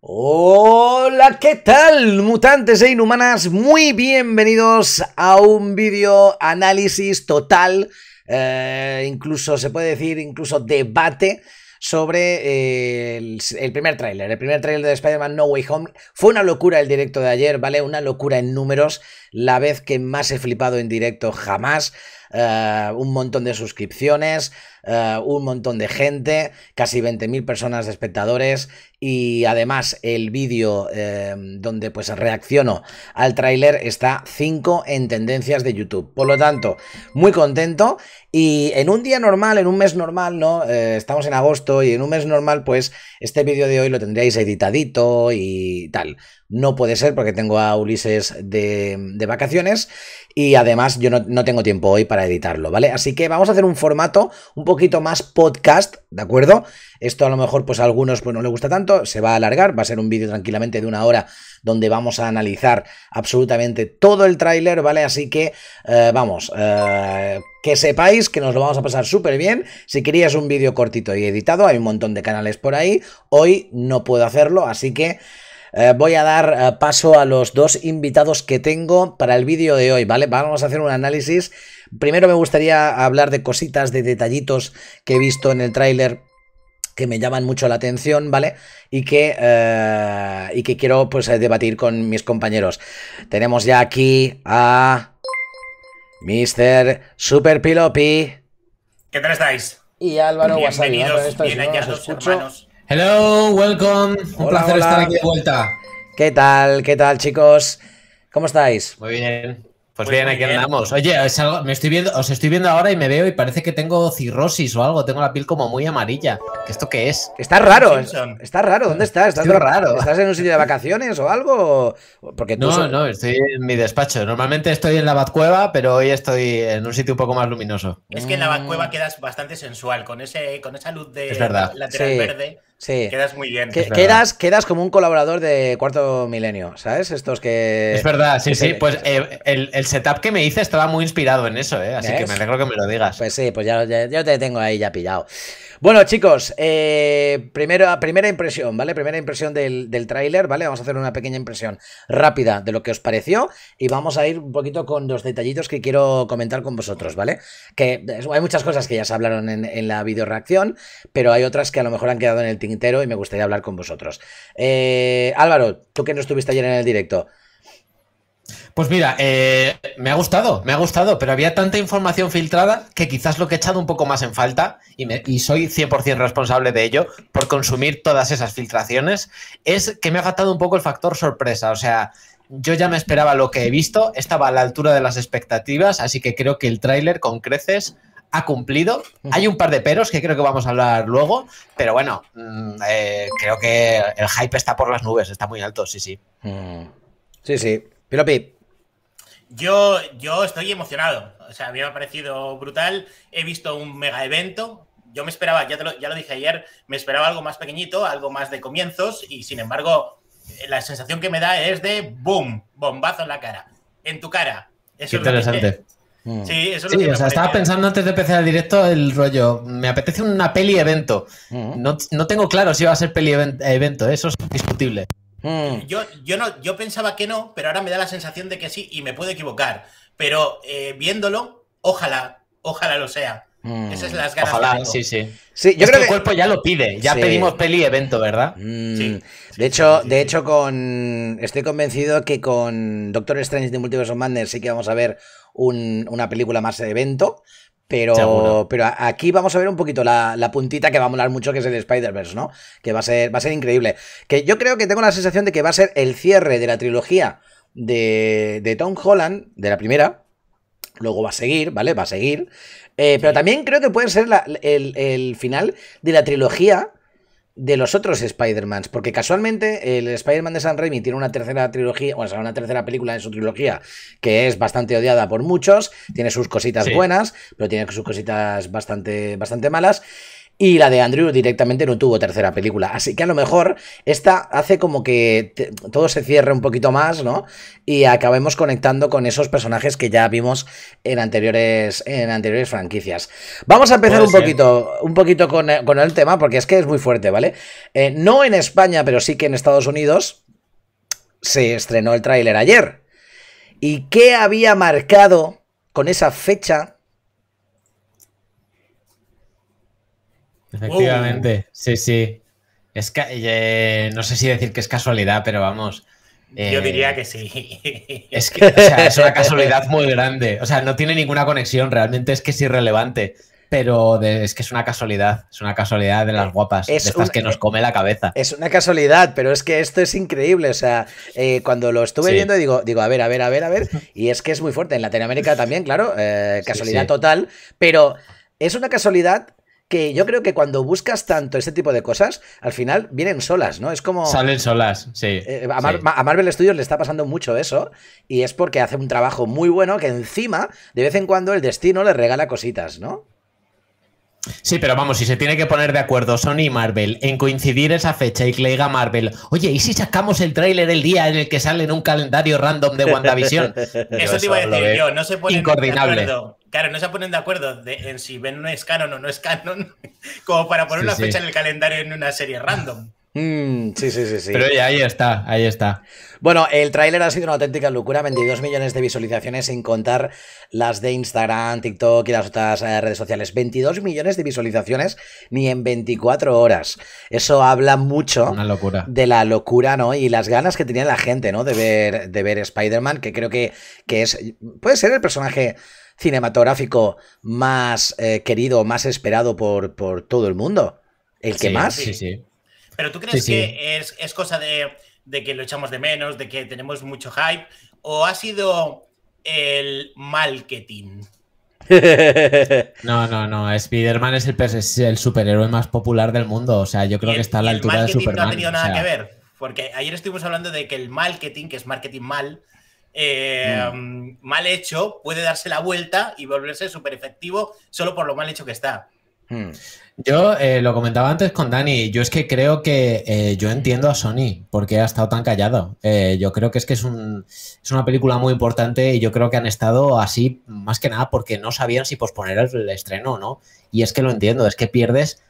Hola, ¿qué tal mutantes e inhumanas? Muy bienvenidos a un vídeo análisis total, eh, incluso se puede decir, incluso debate sobre eh, el, primer tráiler. El primer tráiler de Spider-Man No Way Home fue una locura el directo de ayer, ¿vale? Una locura en números, la vez que más he flipado en directo jamás. Eh, un montón de suscripciones, eh, un montón de gente, casi 20.000 personas de espectadores y además el vídeo em, donde pues reacciono al tráiler está 5 en tendencias de YouTube. Por lo tanto, muy contento y en un día normal, en un mes normal, ¿no? Eh, estamos en agosto y en un mes normal pues este vídeo de hoy lo tendríais editadito y tal no puede ser porque tengo a Ulises de, vacaciones y además yo no, tengo tiempo hoy para editarlo, ¿vale? Así que vamos a hacer un formato un poquito más podcast, ¿de acuerdo? Esto a lo mejor pues a algunos pues, no les gusta tanto, se va a alargar, va a ser un vídeo tranquilamente de una hora donde vamos a analizar absolutamente todo el tráiler, ¿vale? Así que eh, vamos, eh, que sepáis que nos lo vamos a pasar súper bien. Si querías un vídeo cortito y editado, hay un montón de canales por ahí, hoy no puedo hacerlo, así que... Eh, voy a dar eh, paso a los dos invitados que tengo para el vídeo de hoy, ¿vale? Vamos a hacer un análisis. Primero me gustaría hablar de cositas, de detallitos que he visto en el tráiler que me llaman mucho la atención, ¿vale? Y que, eh, y que quiero pues debatir con mis compañeros. Tenemos ya aquí a Mr. Super Pilopi. ¿Qué tal estáis? Y Álvaro Wasabi. Bienvenidos, bien hermanos. Hello, welcome. Un placer estar aquí de vuelta. ¿Qué tal? ¿Qué tal, chicos? ¿Cómo estáis? Muy bien. Pues, pues bien, aquí andamos. Oye, me estoy viendo, os estoy viendo ahora y me veo y parece que tengo cirrosis o algo. Tengo la piel como muy amarilla. ¿Esto qué es? Está raro. Está raro. ¿Dónde estás? ¿Estás, raro. ¿Estás en un sitio de vacaciones o algo? Porque no, no, estoy en mi despacho. Normalmente estoy en la Batcueva, pero hoy estoy en un sitio un poco más luminoso. Es que en la Batcueva quedas bastante sensual, con, ese, con esa luz de lateral verde. Sí. Quedas muy bien. quedas, quedas como un colaborador de cuarto milenio, ¿sabes? Estos que. Es verdad, sí, sí. Pues eh, el, setup que me hice estaba muy inspirado en eso, ¿eh? Así que me alegro que me lo digas. Pues sí, pues ya, te tengo ahí ya pillado. Bueno, chicos, eh, primera impresión, ¿vale? Primera impresión del, del tráiler, ¿vale? Vamos a hacer una pequeña impresión rápida de lo que os pareció y vamos a ir un poquito con los detallitos que quiero comentar con vosotros, ¿vale? Que hay muchas cosas que ya se hablaron en, la la videoreacción, pero hay otras que a lo mejor han quedado en el tintero y me gustaría hablar con vosotros. Eh, Álvaro, tú que no estuviste ayer en el directo, pues mira, eh, me ha gustado, me ha gustado, pero había tanta información filtrada que quizás lo que he echado un poco más en falta, y, soy 100% responsable de ello, por consumir todas esas filtraciones, es que me ha faltado un poco el factor sorpresa. O sea, yo ya me esperaba lo que he visto, estaba a la altura de las expectativas, así que creo que el tráiler con creces ha cumplido. Hay un par de peros que creo que vamos a hablar luego, pero bueno, mm, eh, creo que el hype está por las nubes, está muy alto, sí, sí. Mm. Sí, sí. Pilopi. Yo, estoy emocionado. O sea, a me ha parecido brutal. He visto un mega evento. Yo me esperaba, ya, lo, ya lo dije ayer, me esperaba algo más pequeñito, algo más de comienzos. Y sin embargo, la sensación que me da es de boom, bombazo en la cara, en tu cara. interesante. Sí, eso es lo que o sea, estaba pensando antes de empezar el directo el rollo. Me apetece una peli evento. no, tengo claro si va a ser peli evento, ¿eh? eso es discutible. Mm. Yo, yo, no, yo pensaba que no, pero ahora me da la sensación de que sí y me puedo equivocar. Pero eh, viéndolo, ojalá, ojalá lo sea. Esa mm. Esas son las ganas. Ojalá, sí, sí. sí yo creo que... cuerpo ya lo pide. Ya pedimos peli evento, ¿verdad? Mm. De hecho, de hecho, con. Estoy convencido que con Doctor Strange de Multiverse of Madness sí que vamos a ver una película más de evento. Pero, pero aquí vamos a ver un poquito la, puntita que va a molar mucho, que es el Spider-Verse, ¿no? Que va a, ser, va a ser increíble. Que yo creo que tengo la sensación de que va a ser el cierre de la trilogía de, de Tom Holland, de la primera. Luego va a seguir, ¿vale? Va a seguir. Eh, pero también creo que puede ser el, el final de la trilogía de los otros Spider-Mans, porque casualmente el Spider-Man de San Raimi tiene una tercera trilogía, o sea, una tercera película de su trilogía que es bastante odiada por muchos, tiene sus cositas buenas, pero tiene sus cositas bastante, bastante malas. Y la de Andrew directamente no tuvo tercera película. Así que a lo mejor esta hace como que todo se cierre un poquito más, ¿no? Y acabemos conectando con esos personajes que ya vimos en anteriores, en anteriores franquicias. Vamos a empezar un poquito, un poquito eh, con, el tema, porque es que es muy fuerte, ¿vale? Eh, no en España, pero sí que en Estados Unidos se estrenó el tráiler ayer. ¿Y qué había marcado con esa fecha Efectivamente, sí, sí. Es que, eh, no sé si decir que es casualidad, pero vamos. Yo diría eh, que sí. Es que es una casualidad muy grande. O sea, no tiene ninguna conexión, realmente es que es irrelevante. Pero es que es una casualidad, es una casualidad de las eh, guapas, de estas que nos come la cabeza. Es una casualidad, pero es que esto es increíble. O sea, cuando lo estuve viendo, digo, digo, a ver, a ver, a ver, a ver. Y es que es muy fuerte. En Latinoamérica también, claro, casualidad total. Pero es una casualidad que yo creo que cuando buscas tanto este tipo de cosas, al final vienen solas, ¿no? Es como... Salen solas, sí. Eh, a, Marvel Studios le está pasando mucho eso, y es porque hace un trabajo muy bueno que encima, de vez en cuando, el destino le regala cositas, ¿no? Sí, pero vamos, si se tiene que poner de acuerdo Sony y Marvel en coincidir esa fecha y que le diga Marvel, oye, ¿y si sacamos el tráiler el día en el que sale en un calendario random de WandaVision? eso, te iba a decir yo, no se puede de claro, no se ponen de acuerdo en si Ben no es canon o no es canon, como para poner una fecha en el calendario en una serie random. Mm, sí, sí, sí, sí. Pero ahí está, ahí está. Bueno, el tráiler ha sido una auténtica locura, 22 millones de visualizaciones sin contar las de Instagram, TikTok y las otras eh, redes sociales. 22 millones de visualizaciones ni en 24 horas. Eso habla mucho de la locura, ¿no? Y las ganas que tenía la gente, ¿no? De ver, de ver Spider-Man, que creo que, que es... Puede ser el personaje cinematográfico más eh, querido, más esperado por, por, todo el mundo. El que más. Pero tú crees que es, cosa de, que lo echamos de menos, de que tenemos mucho hype, o ha sido el marketing. No, no, no. Spider-Man es el, superhéroe más popular del mundo. O sea, yo creo que está a la altura de Superman. No ha tenido nada que ver. Porque ayer estuvimos hablando de que el marketing, que es marketing mal, eh, mal hecho puede darse la vuelta y volverse súper efectivo solo por lo mal hecho que está. Hmm. Yo eh, lo comentaba antes con Dani, yo es que creo que eh, yo entiendo a Sony porque ha estado tan callado. yo creo que es que es, es, una película muy importante y yo creo que han estado así más que nada porque no sabían si posponer el, el, estreno o no. Y es que lo entiendo, es que pierdes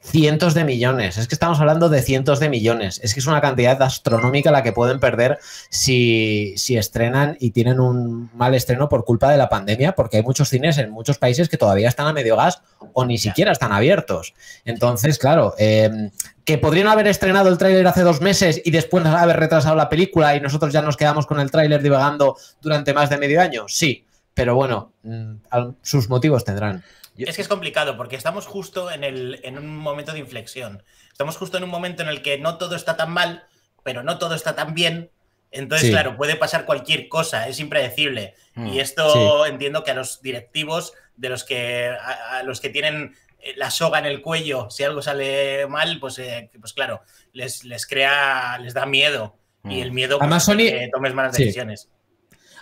cientos de millones. Es que estamos hablando de cientos de millones. Es que es una cantidad astronómica la que pueden perder si, estrenan y tienen un mal estreno por culpa de la pandemia, porque hay muchos cines en muchos países que todavía están a medio gas o ni siquiera están abiertos. Entonces, claro, em, que podrían haber estrenado el tráiler hace dos meses y después haber retrasado la película y nosotros ya nos quedamos con el tráiler divagando durante más de medio año. Sí, pero bueno, mm, sus motivos tendrán. Es que es complicado porque estamos justo en, un momento de inflexión. Estamos justo en un momento en el que no todo está tan mal, pero no todo está tan bien. Entonces, claro, puede pasar cualquier cosa, es impredecible. y mm, esto entiendo que a los directivos, de los que, a, los que tienen eh, la soga en el cuello, si algo sale mal, pues, eh, pues claro, les, les crea, les da miedo. Y mm. el miedo pues, Además, que tomes malas decisiones.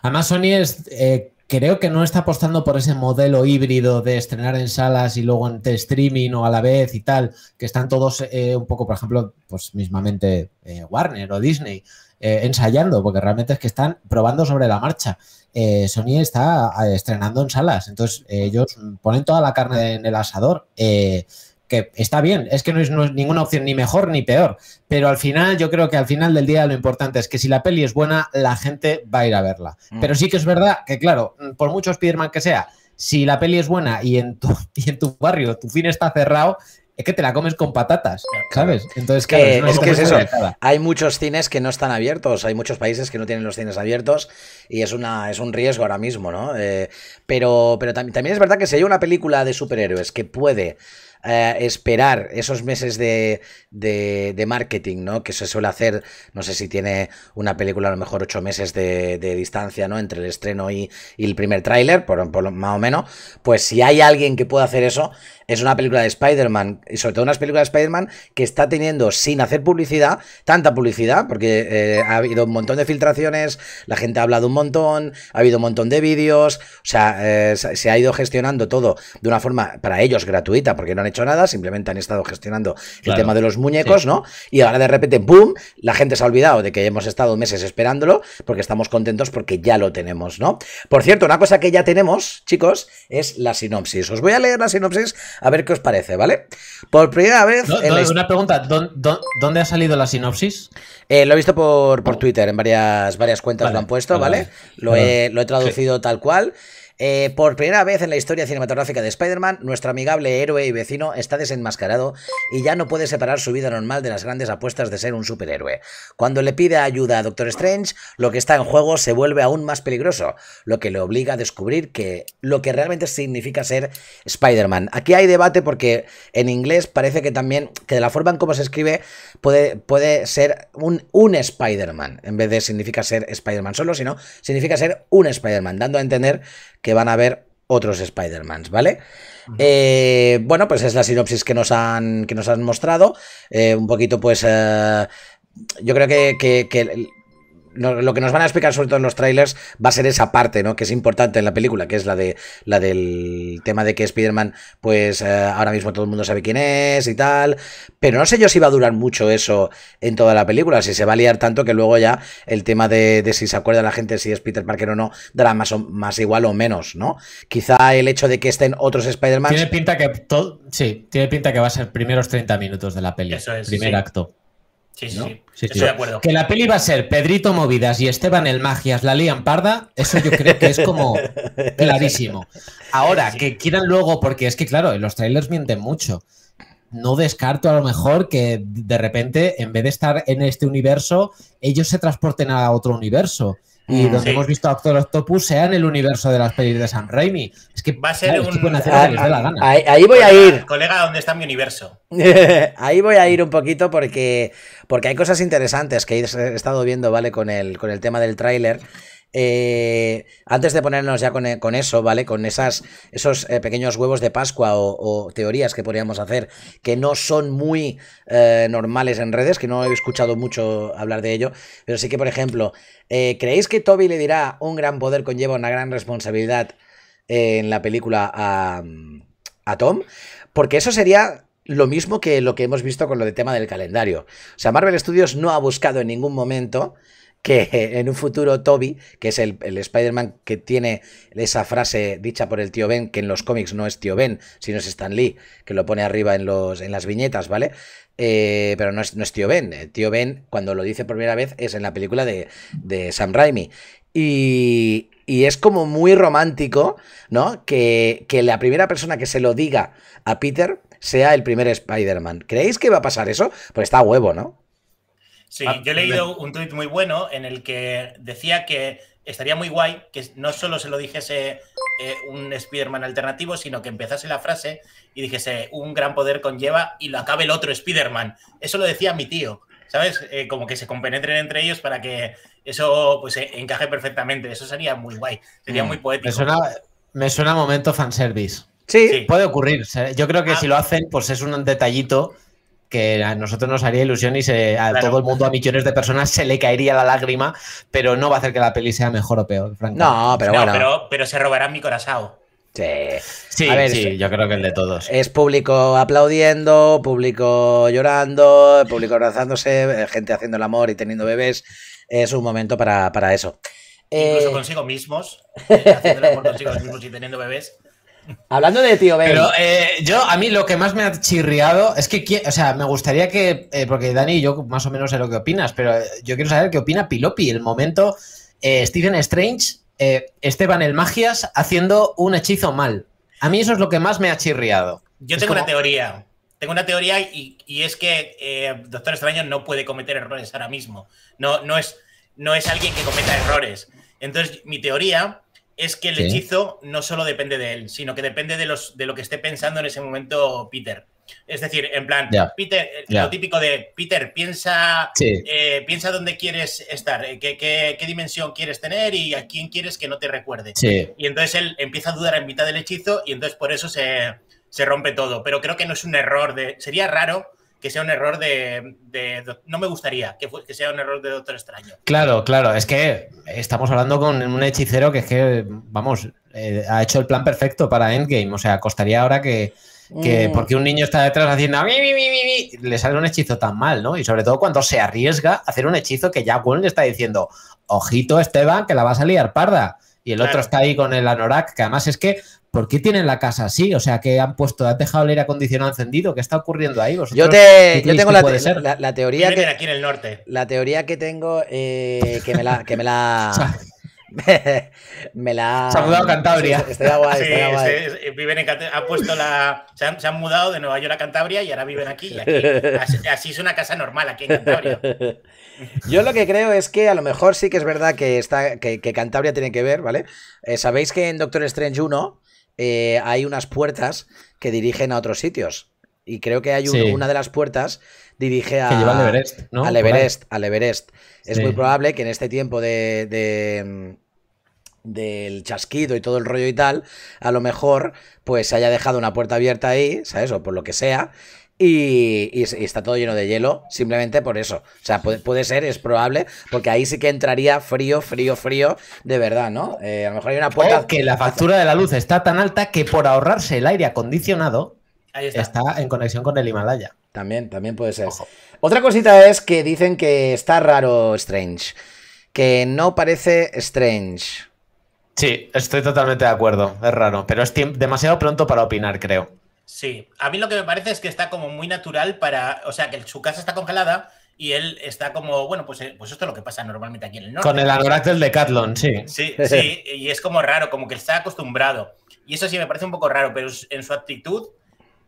Además, Sony es eh, creo que no está apostando por ese modelo híbrido de estrenar en salas y luego en streaming o a la vez y tal, que están todos eh, un poco, por ejemplo, pues mismamente eh, Warner o Disney eh, ensayando, porque realmente es que están probando sobre la marcha. Sony está estrenando en salas, entonces ellos ponen toda la carne en el asador que está bien, es que no es, ninguna opción ni mejor ni peor, pero al final yo creo que al final del día lo importante es que si la peli es buena, la gente va a ir a verla. Mm. Pero sí que es verdad que, claro, por mucho Spider-Man que sea, si la peli es buena y en tu, en tu barrio tu cine está cerrado, es que te la comes con patatas, ¿sabes? Entonces, es que es eso. Hay muchos cines que no están abiertos, hay muchos países que no tienen los cines abiertos y es, una, es un riesgo ahora mismo, ¿no? Eh, pero pero también es verdad que si hay una película de superhéroes que puede eh, esperar esos meses de, marketing, ¿no? Que se suele hacer, no sé si tiene una película a lo mejor ocho meses de, distancia, ¿no? Entre el estreno y, el primer tráiler, por, más o menos. Pues si hay alguien que pueda hacer eso, es una película de Spider-Man, y sobre todo una película de Spider-Man que está teniendo, sin hacer publicidad, tanta publicidad, porque eh, ha habido un montón de filtraciones, la gente ha hablado un montón, ha habido un montón de vídeos, o sea, eh, se ha ido gestionando todo de una forma para ellos gratuita, porque no han nada, simplemente han estado gestionando el tema de los muñecos, ¿no? Y ahora de repente, ¡boom! La gente se ha olvidado de que hemos estado meses esperándolo porque estamos contentos porque ya lo tenemos, ¿no? Por cierto, una cosa que ya tenemos, chicos, es la sinopsis. Os voy a leer la sinopsis a ver qué os parece, ¿vale? Por primera vez... Una pregunta, dónde ha salido la sinopsis? Eh, lo he visto por, por Twitter, en varias, varias cuentas lo han puesto, ¿vale? Lo, he, lo he traducido tal cual. Eh, por primera vez en la historia cinematográfica de Spider-Man, nuestro amigable héroe y vecino está desenmascarado y ya no puede separar su vida normal de las grandes apuestas de ser un superhéroe. Cuando le pide ayuda a Doctor Strange, lo que está en juego se vuelve aún más peligroso, lo que le obliga a descubrir lo que realmente significa ser Spider-Man. Aquí hay debate porque en inglés parece que también, que de la forma en cómo se escribe, puede, puede ser un, un Spider-Man, en vez de significa ser Spider-Man solo, sino significa ser un Spider-Man, dando a entender que van a haber otros Spider-Mans, ¿vale? Eh, bueno, pues es la sinopsis que nos han, que nos han mostrado. Eh, un poquito, pues. Eh, yo creo que, que, que, lo que nos van a explicar sobre todo en los trailers va a ser esa parte, ¿no? Que es importante en la película, que es la de la del tema de que Spider-Man, pues eh, ahora mismo todo el mundo sabe quién es y tal, pero no sé yo si va a durar mucho eso en toda la película, si se va a liar tanto que luego ya el tema de, si se acuerda la gente si es Peter Parker o no, dará más más igual o menos, ¿no? Quizá el hecho de que estén otros Spider-Man Tiene pinta que sí, tiene pinta que va a ser primeros 30 minutos de la peli, eso primer acto. Sí, sí, estoy de acuerdo. Que la peli va a ser Pedrito Movidas y Esteban el Magias la Liam parda, eso yo creo que es como clarísimo. Ahora, que quieran luego, porque es que claro, los trailers mienten mucho. No descarto a lo mejor que de repente, en vez de estar en este universo, ellos se transporten a otro universo y mm. donde hemos visto a Doctor Octopus sea en el universo de las pelis de Sam Raimi. Es que va a ser un... Ah, ahí, voy a ir. Colega, ¿dónde está mi universo? ahí voy a ir un poquito porque, porque hay cosas interesantes que he estado viendo, ¿vale? Con el, con el tema del tráiler. Eh, antes de ponernos ya eh, con, eso, ¿vale? Con esas, esos eh, pequeños huevos de Pascua o, teorías que podríamos hacer, que no son muy normales en redes, que no he escuchado mucho hablar de ello, pero sí que, por ejemplo, ¿creéis que Toby le dirá un gran poder conlleva una gran responsabilidad en la película a, Tom? Porque eso sería lo mismo que lo que hemos visto con lo de tema del calendario. O sea, Marvel Studios no ha buscado en ningún momento que en un futuro Toby, que es el, Spider-Man que tiene esa frase dicha por el tío Ben, que en los cómics no es tío Ben, sino es Stan Lee, que lo pone arriba en, los, en las viñetas, ¿vale? Eh, pero no es, no es tío Ben. El tío Ben, cuando lo dice por primera vez, es en la película de, Sam Raimi. Y, y es como muy romántico, ¿no? Que, que, la primera persona que se lo diga a Peter sea el primer Spider-Man. ¿Creéis que va a pasar eso? Pues está huevo, ¿no? Sí, ah, yo he leído un tweet muy bueno en el que decía que estaría muy guay que no solo se lo dijese eh, un Spider-Man alternativo, sino que empezase la frase y dijese un gran poder conlleva y lo acabe el otro Spider-Man. Eso lo decía mi tío, ¿sabes? Eh, como que se compenetren entre ellos para que eso pues eh, encaje perfectamente. Eso sería muy guay, sería mm. muy poético. Me suena, me momento fanservice. Sí, puede ocurrir. Yo creo que ah. si lo hacen, pues es un detallito que a nosotros nos haría ilusión y a todo el mundo, a millones de personas, se le caería la lágrima, pero no va a hacer que la peli sea mejor o peor, No, pero bueno. Pero, se robará mi corazón. Sí, sí, yo creo que el de todos. Es público aplaudiendo, público llorando, público abrazándose, gente haciendo el amor y teniendo bebés. Es un momento para, eso. Incluso eh, consigo mismos, eh, haciendo el amor consigo mismos y teniendo bebés. Hablando de tío Ben. Pero eh, yo, a mí lo que más me ha chirriado es que, o sea, me gustaría que, eh, porque Dani, yo más o menos sé lo que opinas, pero eh, yo quiero saber qué opina Pilopi. El momento Stephen Strange, Esteban el Magias haciendo un hechizo mal. A mí eso es lo que más me ha chirriado. Yo tengo una teoría. Tengo una teoría y, es que Doctor Extraño no puede cometer errores ahora mismo. No, no, es, no es alguien que cometa errores. Entonces, mi teoría es que el hechizo no solo depende de él, sino que depende de, los, de lo que esté pensando en ese momento Peter. Es decir, en plan, Peter, eh, lo típico de Peter, piensa, eh, piensa dónde quieres estar, eh, qué, dimensión quieres tener y a quién quieres que no te recuerde. Y entonces él empieza a dudar en mitad del hechizo y entonces por eso se, se, rompe todo. Pero creo que no es un error de. Sería raro que sea un error de, no me gustaría que, sea un error de Doctor Extraño. Claro, claro, es que estamos hablando con un hechicero que es que, vamos, eh, ha hecho el plan perfecto para Endgame, o sea, costaría ahora que, mm. porque un niño está detrás haciendo le sale un hechizo tan mal, ¿no? Y sobre todo cuando se arriesga a hacer un hechizo que ya Gwen le está diciendo, ojito Esteban, que la va a liar parda. Y el otro está ahí con el anorak, que además es que, ¿por qué tienen la casa así? O sea, que han puesto, han dejado el aire acondicionado encendido, ¿qué está ocurriendo ahí? yo, tengo la, teoría que, aquí en el norte. La teoría que tengo, eh, que me la... Que me la... me la. Se ha mudado a Cantabria. viven ha puesto la. Se han, mudado de Nueva York a Cantabria y ahora viven aquí. Así, así, es una casa normal aquí en Cantabria. Yo lo que creo es que a lo mejor sí que es verdad que, está, que, Cantabria tiene que ver, ¿vale? Eh, sabéis que en Doctor Strange 1 eh, hay unas puertas que dirigen a otros sitios. Y creo que hay una de las puertas dirige a, al Everest, ¿no? Al Everest, al Everest. Es muy probable que en este tiempo de, de del chasquido y todo el rollo y tal, a lo mejor pues se haya dejado una puerta abierta ahí, ¿sabes? O por lo que sea, y, está todo lleno de hielo, simplemente por eso. O sea, puede, ser, es probable, porque ahí sí que entraría frío, frío, frío, de verdad, ¿no? Eh, a lo mejor hay una puerta. Oh, que la factura de la luz está tan alta que por ahorrarse el aire acondicionado está. en conexión con el Himalaya. También, también puede ser. Otra cosita es que dicen que está raro Strange, que no parece Strange. Sí, estoy totalmente de acuerdo, es raro, pero es demasiado pronto para opinar, creo. Sí, a mí lo que me parece es que está como muy natural para, o sea, que su casa está congelada y él está como, bueno, pues, eh, pues esto es lo que pasa normalmente aquí en el norte. Con el anorak del Decathlon, sí. Sí, sí, y es como raro, como que está acostumbrado. Y eso sí me parece un poco raro, pero en su actitud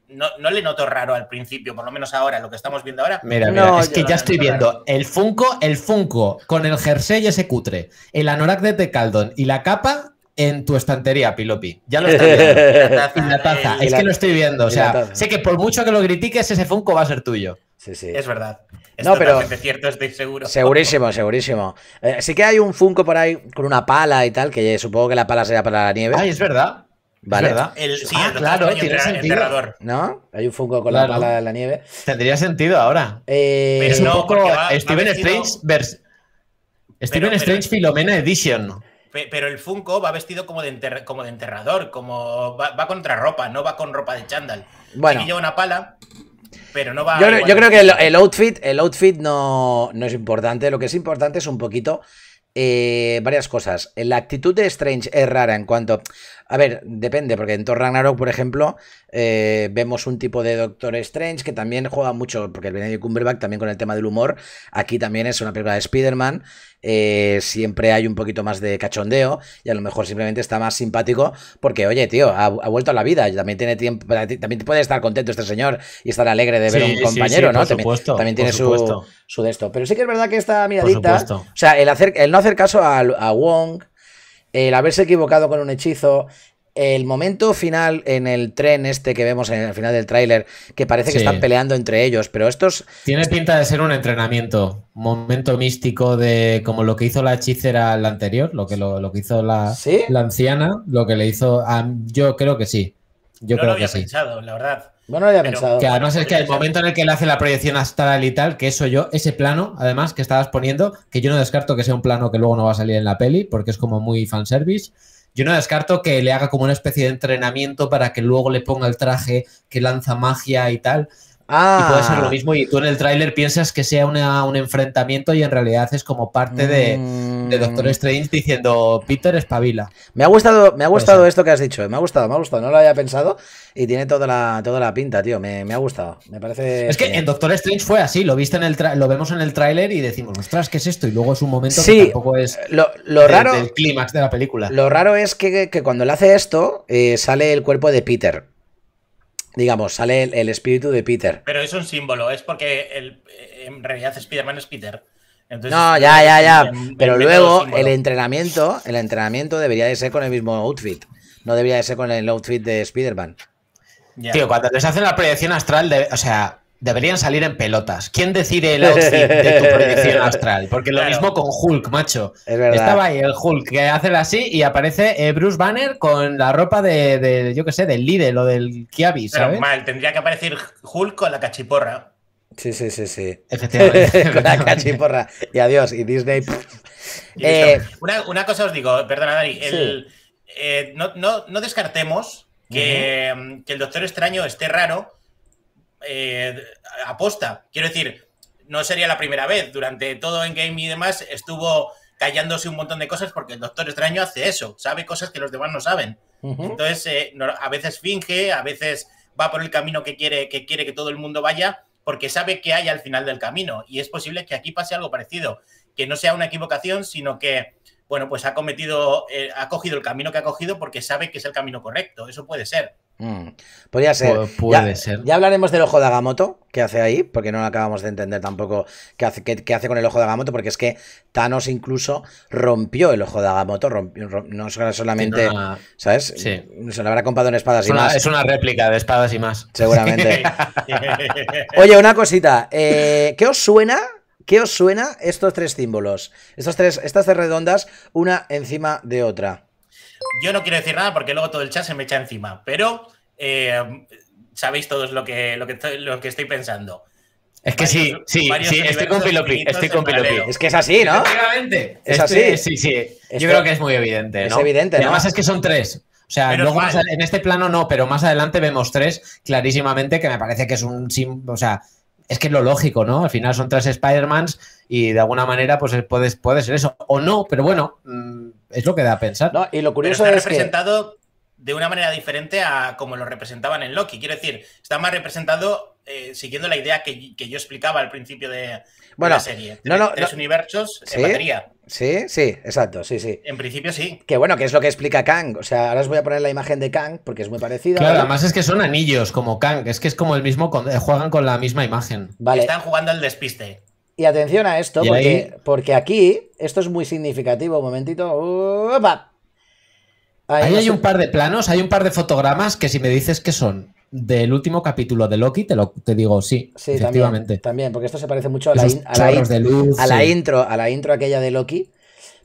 no, le noto raro al principio, por lo menos ahora, lo que estamos viendo ahora. Mira, mira, es que ya estoy viendo el Funko, el Funko, con el jersey y ese cutre, el anorak de Decathlon y la capa en tu estantería, Pilopi. Ya lo estoy viendo. La taza. Es que lo estoy viendo. O sea, sé que por mucho que lo critiques, ese Funko va a ser tuyo. Sí, sí. Es verdad. no, pero cierto, estoy seguro. Segurísimo, segurísimo. Eh, sí que hay un Funko por ahí con una pala y tal, que supongo que la pala sería para la nieve. Ay, es verdad. Vale. ¿verdad? El, ah, claro, tiene sentido. ¿No? Hay un Funko con la pala de la nieve. Tendría sentido ahora. Eh, es no, poco Steven Strange Steven Strange Filomena Edition pero el Funko va vestido como de, como de enterrador, como va, va contra ropa, no va con ropa de chándal. Bueno. Sí lleva una pala, pero no va... Yo, creo que el, outfit, el outfit no, no es importante, lo que es importante es un poquito... Eh, varias cosas. La actitud de Strange es rara en cuanto. A ver, depende, porque en Thor Ragnarok, por ejemplo, eh, vemos un tipo de Doctor Strange que también juega mucho, porque el Benedict Cumberbatch también con el tema del humor, aquí también es una película de Spider-Man, eh, siempre hay un poquito más de cachondeo y a lo mejor simplemente está más simpático porque, oye, tío, ha, vuelto a la vida, también tiene tiempo, también puede estar contento este señor y estar alegre de ver a un compañero, ¿no? también, tiene su, su, de esto. Pero sí que es verdad que esta miradita, o sea, el, hacer, el no hacer caso a Wong, el haberse equivocado con un hechizo, el momento final en el tren este que vemos en el final del tráiler, que parece que están peleando entre ellos, pero estos... Tiene pinta de ser un entrenamiento, momento místico de como lo que hizo la hechicera la anterior, lo que, lo, que hizo la, anciana, lo que le hizo... A, yo creo que sí. Yo creo que sí. la verdad. Bueno, había pensado. Que además es que el momento en el que le hace la proyección astral y tal, que eso yo, ese plano, además, que estabas poniendo, que yo no descarto que sea un plano que luego no va a salir en la peli, porque es como muy fanservice. Yo no descarto que le haga como una especie de entrenamiento para que luego le ponga el traje que lanza magia y tal. Y puede ser lo ah. mismo y tú en el tráiler piensas que sea un enfrentamiento y en realidad es como parte de, mm. Doctor Strange diciendo Peter espabila. Me ha gustado, me ha gustado esto que has dicho, eh, me ha gustado, me ha gustado, no lo había pensado y tiene toda la, toda la pinta, tío, me, ha gustado, me parece... Es que en Doctor Strange fue así, lo, viste en lo vemos en el tráiler y decimos, ostras, ¿qué es esto? Y luego es un momento sí, que tampoco es eh, lo, del clímax de la película. Lo raro es que, cuando él hace esto eh, sale el cuerpo de Peter digamos, sale el, espíritu de Peter. Pero es un símbolo, es porque en realidad Spider-Man es Peter. no, ya, ya, ya. Pero luego el entrenamiento, el entrenamiento debería de ser con el mismo outfit. No debería de ser con el outfit de Spider-Man. Tío, cuando les hacen la proyección astral, de, o sea, Deberían salir en pelotas. ¿Quién decide el outfit de tu astral? Porque lo mismo con Hulk, macho. Estaba ahí el Hulk que hace así y aparece eh, Bruce Banner con la ropa de, yo qué sé, del Lidl o del Kiabi, mal, tendría que aparecer Hulk con la cachiporra. Sí, sí, sí, sí. Efectivamente. con la cachiporra. Y adiós, y Disney. Eh, una, cosa os digo, perdona, Dari. Eh, no, descartemos que, que el Doctor Extraño esté raro eh, aposta. Quiero decir, no sería la primera vez. Durante todo en game y demás estuvo callándose un montón de cosas porque el Doctor Extraño hace eso, sabe cosas que los demás no saben. Entonces, eh, a veces finge, a veces va por el camino que quiere, que quiere que todo el mundo vaya, porque sabe que hay al final del camino. Y es posible que aquí pase algo parecido, que no sea una equivocación, sino que, bueno, pues ha cometido, eh, ha cogido el camino que ha cogido porque sabe que es el camino correcto. Eso puede ser. Mm. Podría ser. ya, hablaremos del ojo de Agamotto, que hace ahí, porque no acabamos de entender tampoco qué hace, hace con el ojo de Agamotto, porque es que Thanos incluso rompió el ojo de Agamotto, rompió, no solamente. ¿Sabes? Sí. Se lo habrá comprado en espadas y más. Es una réplica de espadas y más. Seguramente. Oye, una cosita. Eh, ¿Qué os suena? ¿Qué os suena estos tres símbolos? Estos tres, estas tres redondas, una encima de otra. Yo no quiero decir nada porque luego todo el chat se me echa encima, pero eh, sabéis todos lo que, lo, que, lo que estoy pensando. Es que sí, sí, sí, estoy con Pilopi, estoy con Es que es así, ¿no? Es así. Sí, sí. Yo creo que es muy evidente, ¿no? Es evidente, ¿no? además es que son tres. O sea, luego en este plano no, pero más adelante vemos tres clarísimamente que me parece que es un... O sea, es que es lo lógico, ¿no? Al final son tres Spider-Mans y de alguna manera pues puede, puede ser eso. O no, pero bueno, mm, es lo que da a pensar. No, y lo curioso pero está representado de una manera diferente a como lo representaban en Loki. Quiero decir, está más representado eh, siguiendo la idea que yo explicaba al principio de, bueno, los No, no, universos en batería. Sí, sí, exacto, sí, sí. En principio sí. Que bueno, que es lo que explica Kang. O sea, ahora os voy a poner la imagen de Kang porque es muy parecida. Claro, además es que son anillos como Kang, es que es como el mismo, eh, juegan con la misma imagen. Están jugando al despiste. Y atención a esto, porque, aquí, esto es muy significativo, un momentito. Ahí, Ahí hay un par de planos, hay un par de fotogramas que si me dices que son del último capítulo de Loki, te, lo, te digo, sí, sí efectivamente. También, porque esto se parece mucho a la, a la intro, a la intro aquella de Loki.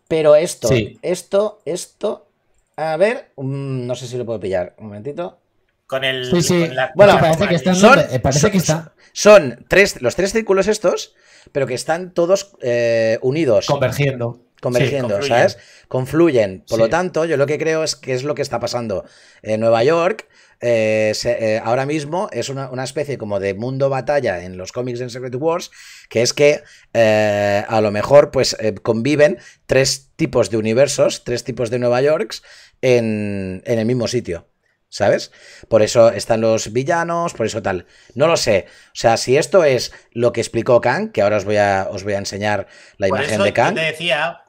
Pero esto, esto, esto, a ver, mm, no sé si lo puedo pillar, un momentito. Con el... Sí, sí. bueno, parece, que, están, eh, son, está... Son tres, los tres círculos estos, pero que están todos eh, unidos. Convergiendo convergiendo, ¿sabes? Confluyen. Por lo tanto, yo lo que creo es que es lo que está pasando en Nueva York. Eh, eh, ahora mismo es una, especie como de mundo batalla en los cómics en Secret Wars, que es que eh, a lo mejor pues conviven tres tipos de universos, tres tipos de Nueva Yorks en, en el mismo sitio. ¿Sabes? Por eso están los villanos, por eso tal. No lo sé. O sea, si esto es lo que explicó Kang, que ahora os voy a, os voy a enseñar la imagen de Kang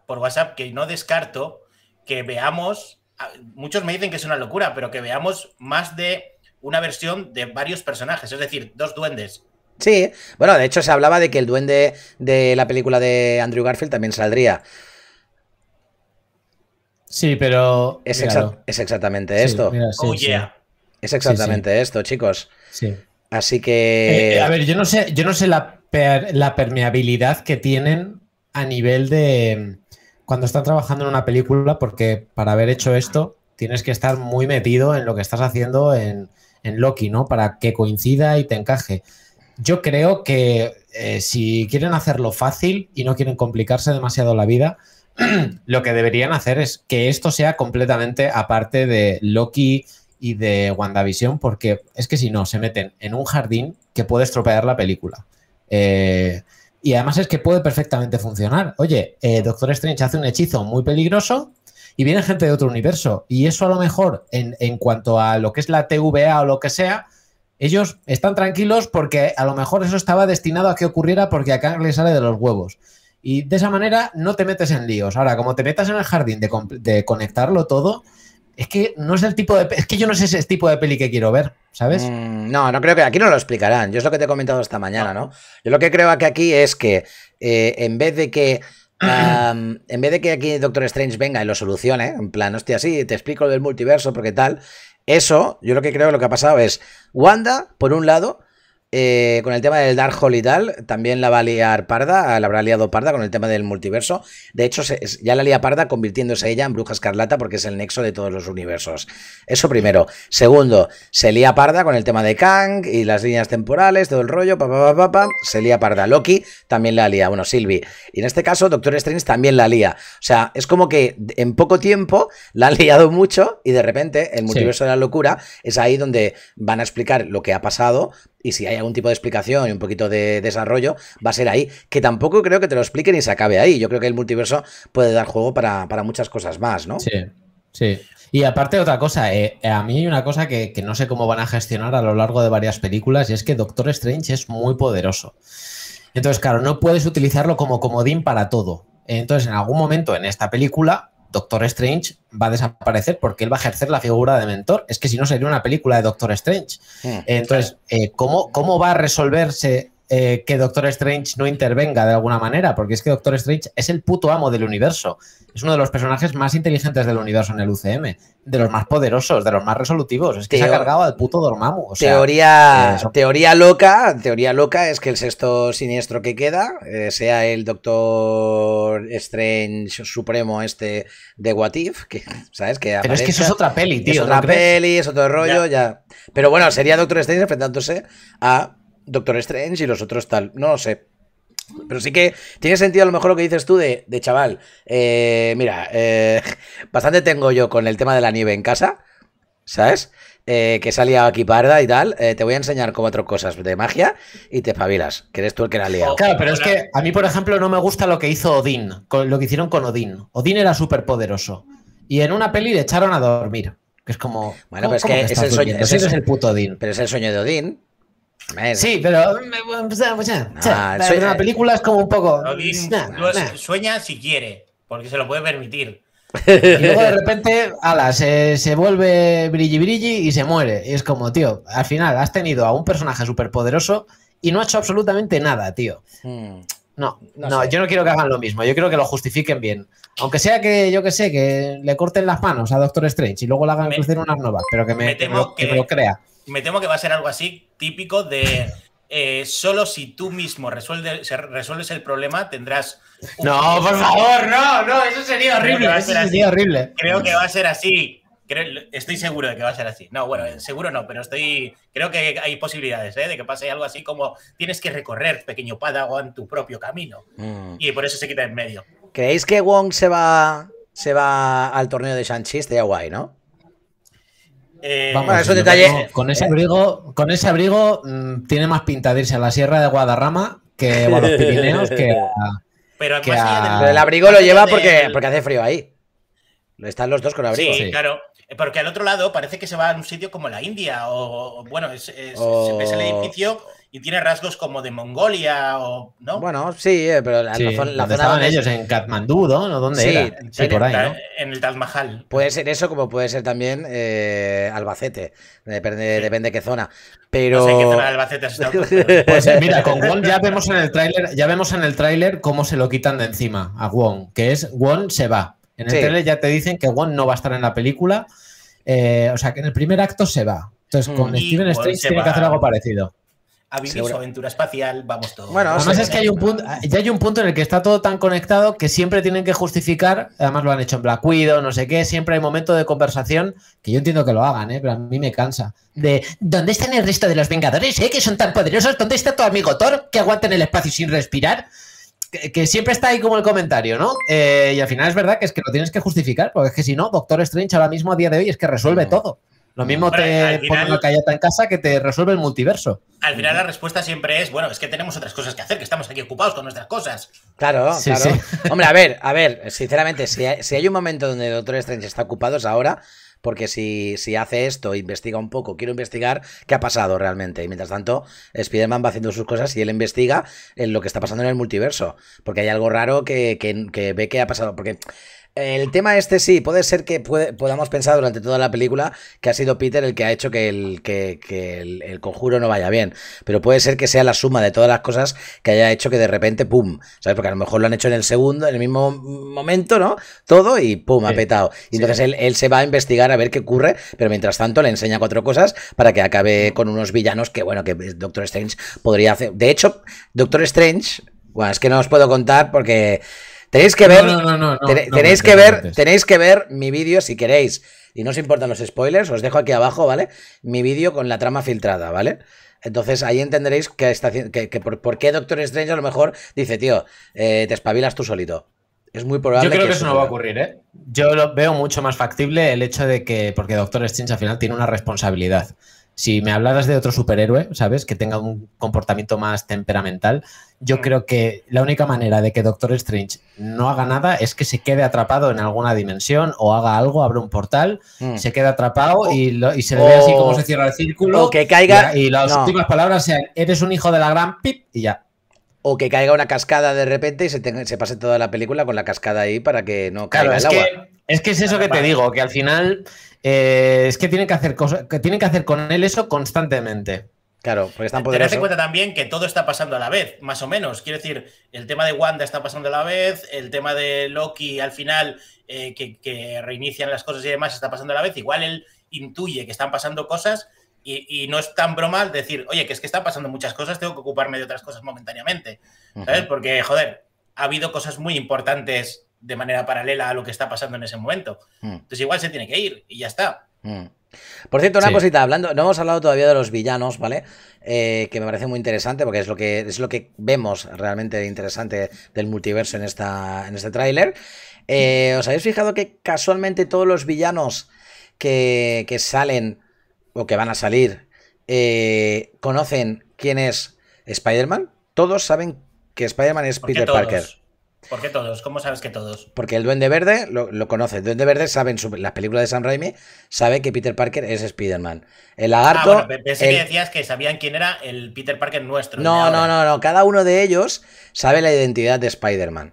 por WhatsApp que no descarto que veamos, muchos me dicen que es una locura, pero que veamos más de una versión de varios personajes, es decir, dos duendes, Sí, bueno, de hecho se hablaba de que el duende de la película de Andrew Garfield también saldría. Sí, pero. Es, es exactamente esto. Oh, es exactamente esto, chicos. Sí. Así que. Eh, a ver, yo no sé, yo no sé la permeabilidad que tienen a nivel de cuando están trabajando en una película, porque para haber hecho esto tienes que estar muy metido en lo que estás haciendo en, Loki, ¿no? Para que coincida y te encaje. Yo creo que eh, si quieren hacerlo fácil y no quieren complicarse demasiado la vida, lo que deberían hacer es que esto sea completamente aparte de Loki y de WandaVision, porque es que si no, se meten en un jardín que puede estropear la película. Eh, y además es que puede perfectamente funcionar. Oye, eh, Doctor Strange hace un hechizo muy peligroso y viene gente de otro universo. Y eso a lo mejor, en, cuanto a lo que es la TVA o lo que sea, ellos están tranquilos porque a lo mejor eso estaba destinado a que ocurriera porque acá le sale de los huevos. Y de esa manera no te metes en líos. Ahora, como te metas en el jardín de, de conectarlo todo, es que no es el tipo de. Es que yo no sé ese tipo de peli que quiero ver. ¿sabes? Mm, no, no creo que aquí no lo explicarán. Yo es lo que te he comentado esta mañana, ¿no? Yo lo que creo que aquí es que eh, en vez de que en vez de que aquí Doctor Strange venga y lo solucione, en plan, hostia, sí, te explico lo del multiverso porque tal, eso, yo lo que creo que lo que ha pasado es Wanda, por un lado, eh, con el tema del Dark Hole y tal, también la va a liar parda, ah, la habrá liado parda con el tema del multiverso. De hecho, ya la lía parda convirtiéndose ella en bruja escarlata porque es el nexo de todos los universos. Eso primero. Segundo, se lía parda con el tema de Kang y las líneas temporales, todo el rollo, papá, se lía parda. Loki también la lía, bueno, Sylvie. Y en este caso, Doctor Strange también la lía. O sea, es como que en poco tiempo la han liado mucho y de repente el multiverso de la locura es ahí donde van a explicar lo que ha pasado y si hay algún tipo de explicación y un poquito de desarrollo, va a ser ahí. Que tampoco creo que te lo expliquen y se acabe ahí. Yo creo que el multiverso puede dar juego para, muchas cosas más, ¿no? Sí, sí. Y aparte otra cosa, eh, a mí hay una cosa que, que, no sé cómo van a gestionar a lo largo de varias películas y es que Doctor Strange es muy poderoso. Entonces, claro, no puedes utilizarlo como comodín para todo. Entonces, en algún momento en esta película Doctor Strange va a desaparecer porque él va a ejercer la figura de mentor. Es que si no sería una película de Doctor Strange. Hmm. Entonces, eh, ¿cómo, ¿cómo va a resolverse eh, que Doctor Strange no intervenga de alguna manera, porque es que Doctor Strange es el puto amo del universo. Es uno de los personajes más inteligentes del universo en el UCM, de los más poderosos, de los más resolutivos. Es que se ha cargado al puto Dormammu. teoría, eh, teoría loca, teoría loca es que el sexto siniestro que queda eh, sea el Doctor Strange supremo este de What que, ¿sabes? Que Pero es que eso es otra peli, tío. Es otra peli, es otro rollo, ya. Pero bueno, sería Doctor Strange enfrentándose a Doctor Strange y los otros tal. No lo sé. Pero sí que tiene sentido a lo mejor lo que dices tú de, chaval. Eh, mira, eh, bastante tengo yo con el tema de la nieve en casa, ¿sabes? Eh, que salía aquí parda y tal, te voy a enseñar como otras cosas de magia y te espabilas, que eres tú el que la liado. Claro, pero es que a mí, por ejemplo, no me gusta lo que hizo Odín, lo que hicieron con Odín. Odín era súper poderoso. Y en una peli le echaron a dormir. Que es como. Bueno, pero es que, es el es el puto Odín. Pero es el sueño de Odín. Sí, pero. La una película es como un poco. Mm, sueña si quiere, porque se lo puede permitir. Y luego de repente, ala, se, vuelve brilli brilli y se muere. Y es como, tío, al final has tenido a un personaje súper poderoso y no ha hecho absolutamente nada, tío. Hmm. No, no, yo no quiero que hagan lo mismo. Yo quiero que lo justifiquen bien. Aunque sea que, yo que sé, que le corten las manos a Doctor Strange y luego le hagan crecer unas nuevas, pero que me, que, que me lo crea me temo que va a ser algo así típico de eh, solo si tú mismo resuelves, el problema tendrás... No, por favor, no, no, eso sería horrible. sería Creo que va a ser así. estoy seguro de que va a ser así. No, bueno, eh, seguro no, pero estoy. Creo que hay posibilidades eh, de que pase algo así como tienes que recorrer, pequeño en tu propio camino. Mm. Y por eso se quita en medio. ¿Creéis que Wong se va, se va al torneo de Shang-Chi? Estaría guay, ¿no? Eh, Vamos, a esos detalles. Con, ese abrigo, con ese abrigo mm, tiene más pinta de irse a la Sierra de Guadarrama que a los Pirineos que Pero el abrigo lo lleva porque, porque hace frío ahí. Están los dos con abrigo. Sí, claro. Porque al otro lado parece que se va a un sitio como la India o, bueno, es, se el edificio y tiene rasgos como de Mongolia o no. Bueno, sí, eh, pero la, estaban ellos en Katmandú, ¿no? ¿Dónde era? Sí, por ahí, en el Taj Mahal. Puede ser eso, como puede ser también eh, Albacete, depende, de qué zona. Pero no sé zona Albacete has estado. pues eh, mira, con Wong ya vemos en el tráiler, ya vemos en el tráiler cómo se lo quitan de encima a Wong, que es Wong se va. En el tráiler ya te dicen que Wong no va a estar en la película, o sea que en el primer acto se va. Entonces mm. con Steven Strange tiene que hacer algo parecido a su aventura espacial, vamos todos. Bueno, además es que hay un punto, ya hay un punto en el que está todo tan conectado que siempre tienen que justificar, además lo han hecho en Black Widow, no sé qué, siempre hay momento de conversación, que yo entiendo que lo hagan, ¿eh? pero a mí me cansa, de ¿dónde están el resto de los Vengadores, eh, que son tan poderosos? ¿Dónde está tu amigo Thor, que aguanta en el espacio sin respirar? Que, siempre está ahí como el comentario, ¿no? Eh, y al final es verdad que es que lo tienes que justificar, porque es que si no, Doctor Strange ahora mismo a día de hoy es que resuelve mm. todo. Lo mismo te ponen una callata en casa que te resuelve el multiverso. Al final la respuesta siempre es, bueno, es que tenemos otras cosas que hacer, que estamos aquí ocupados con nuestras cosas. Claro, claro. Hombre, a ver, a ver, sinceramente, si hay, un momento donde Doctor Strange está ocupado es ahora, porque si, si hace esto, investiga un poco, quiero investigar qué ha pasado realmente. Y mientras tanto, Spider-Man va haciendo sus cosas y él investiga en lo que está pasando en el multiverso, porque hay algo raro que, que ve que ha pasado, porque... El tema este sí, puede ser que podamos pensar durante toda la película que ha sido Peter el que ha hecho que, el, que, el, conjuro no vaya bien, pero puede ser que sea la suma de todas las cosas que haya hecho que de repente, ¡pum! ¿Sabes? Porque a lo mejor lo han hecho en el segundo, en el mismo momento, ¿no? Todo y ¡pum! ha petado. Y entonces él, él, se va a investigar a ver qué ocurre, pero mientras tanto le enseña cuatro cosas para que acabe con unos villanos que, bueno, que Doctor Strange podría hacer. De hecho, Doctor Strange, bueno, es que no os puedo contar porque... Tenéis que ver, tenéis que ver, tenéis que ver mi vídeo si queréis. Y no os importan los spoilers, os dejo aquí abajo, ¿vale? Mi vídeo con la trama filtrada, ¿vale? Entonces ahí entenderéis que, está, que, por, qué Doctor Strange a lo mejor dice, tío, eh, te espabilas tú solito. Es muy probable. Yo creo que, que eso no va a ocurrir, ¿eh? Yo lo veo mucho más factible el hecho de que, porque Doctor Strange al final tiene una responsabilidad. Si me hablaras de otro superhéroe, ¿sabes? Que tenga un comportamiento más temperamental, yo mm. creo que la única manera de que Doctor Strange no haga nada es que se quede atrapado en alguna dimensión o haga algo, abre un portal, mm. se queda atrapado y, se le ve así como se cierra el círculo. O que caiga. Y, las últimas palabras sean: eres un hijo de la gran pip y ya. O que caiga una cascada de repente y se, pase toda la película con la cascada ahí para que no caiga el agua. es que es eso que te digo, que al final eh, es que tienen que hacer cosas, que tienen que hacer con él eso constantemente. Claro, porque están poderosos. tener en cuenta también que todo está pasando a la vez, más o menos. Quiero decir, el tema de Wanda está pasando a la vez, el tema de Loki al final, eh, que, reinician las cosas y demás, está pasando a la vez. Igual él intuye que están pasando cosas y, no es tan broma decir, oye, que es que están pasando muchas cosas, tengo que ocuparme de otras cosas momentáneamente. ¿Sabes? Porque, joder, ha habido cosas muy importantes de manera paralela a lo que está pasando en ese momento. Mm. Entonces igual se tiene que ir y ya está. Mm. Por cierto, una cosita, hablando, no hemos hablado todavía de los villanos, ¿vale? Eh, que me parece muy interesante porque es lo que, es lo que vemos realmente interesante del multiverso en, esta, en este tráiler. Eh, ¿Os habéis fijado que casualmente todos los villanos que, que salen o que van a salir eh, conocen quién es Spider-Man? Todos saben que Spider-Man es Peter Parker. ¿Por qué todos? ¿Cómo sabes que todos? Porque el Duende Verde lo, conoce. El Duende Verde sabe en las películas de Sam Raimi, sabe que Peter Parker es Spider-Man. El ah, lagarto. pensé que decías que sabían quién era el Peter Parker nuestro. No, no, no, no. Cada uno de ellos sabe la identidad de Spider-Man.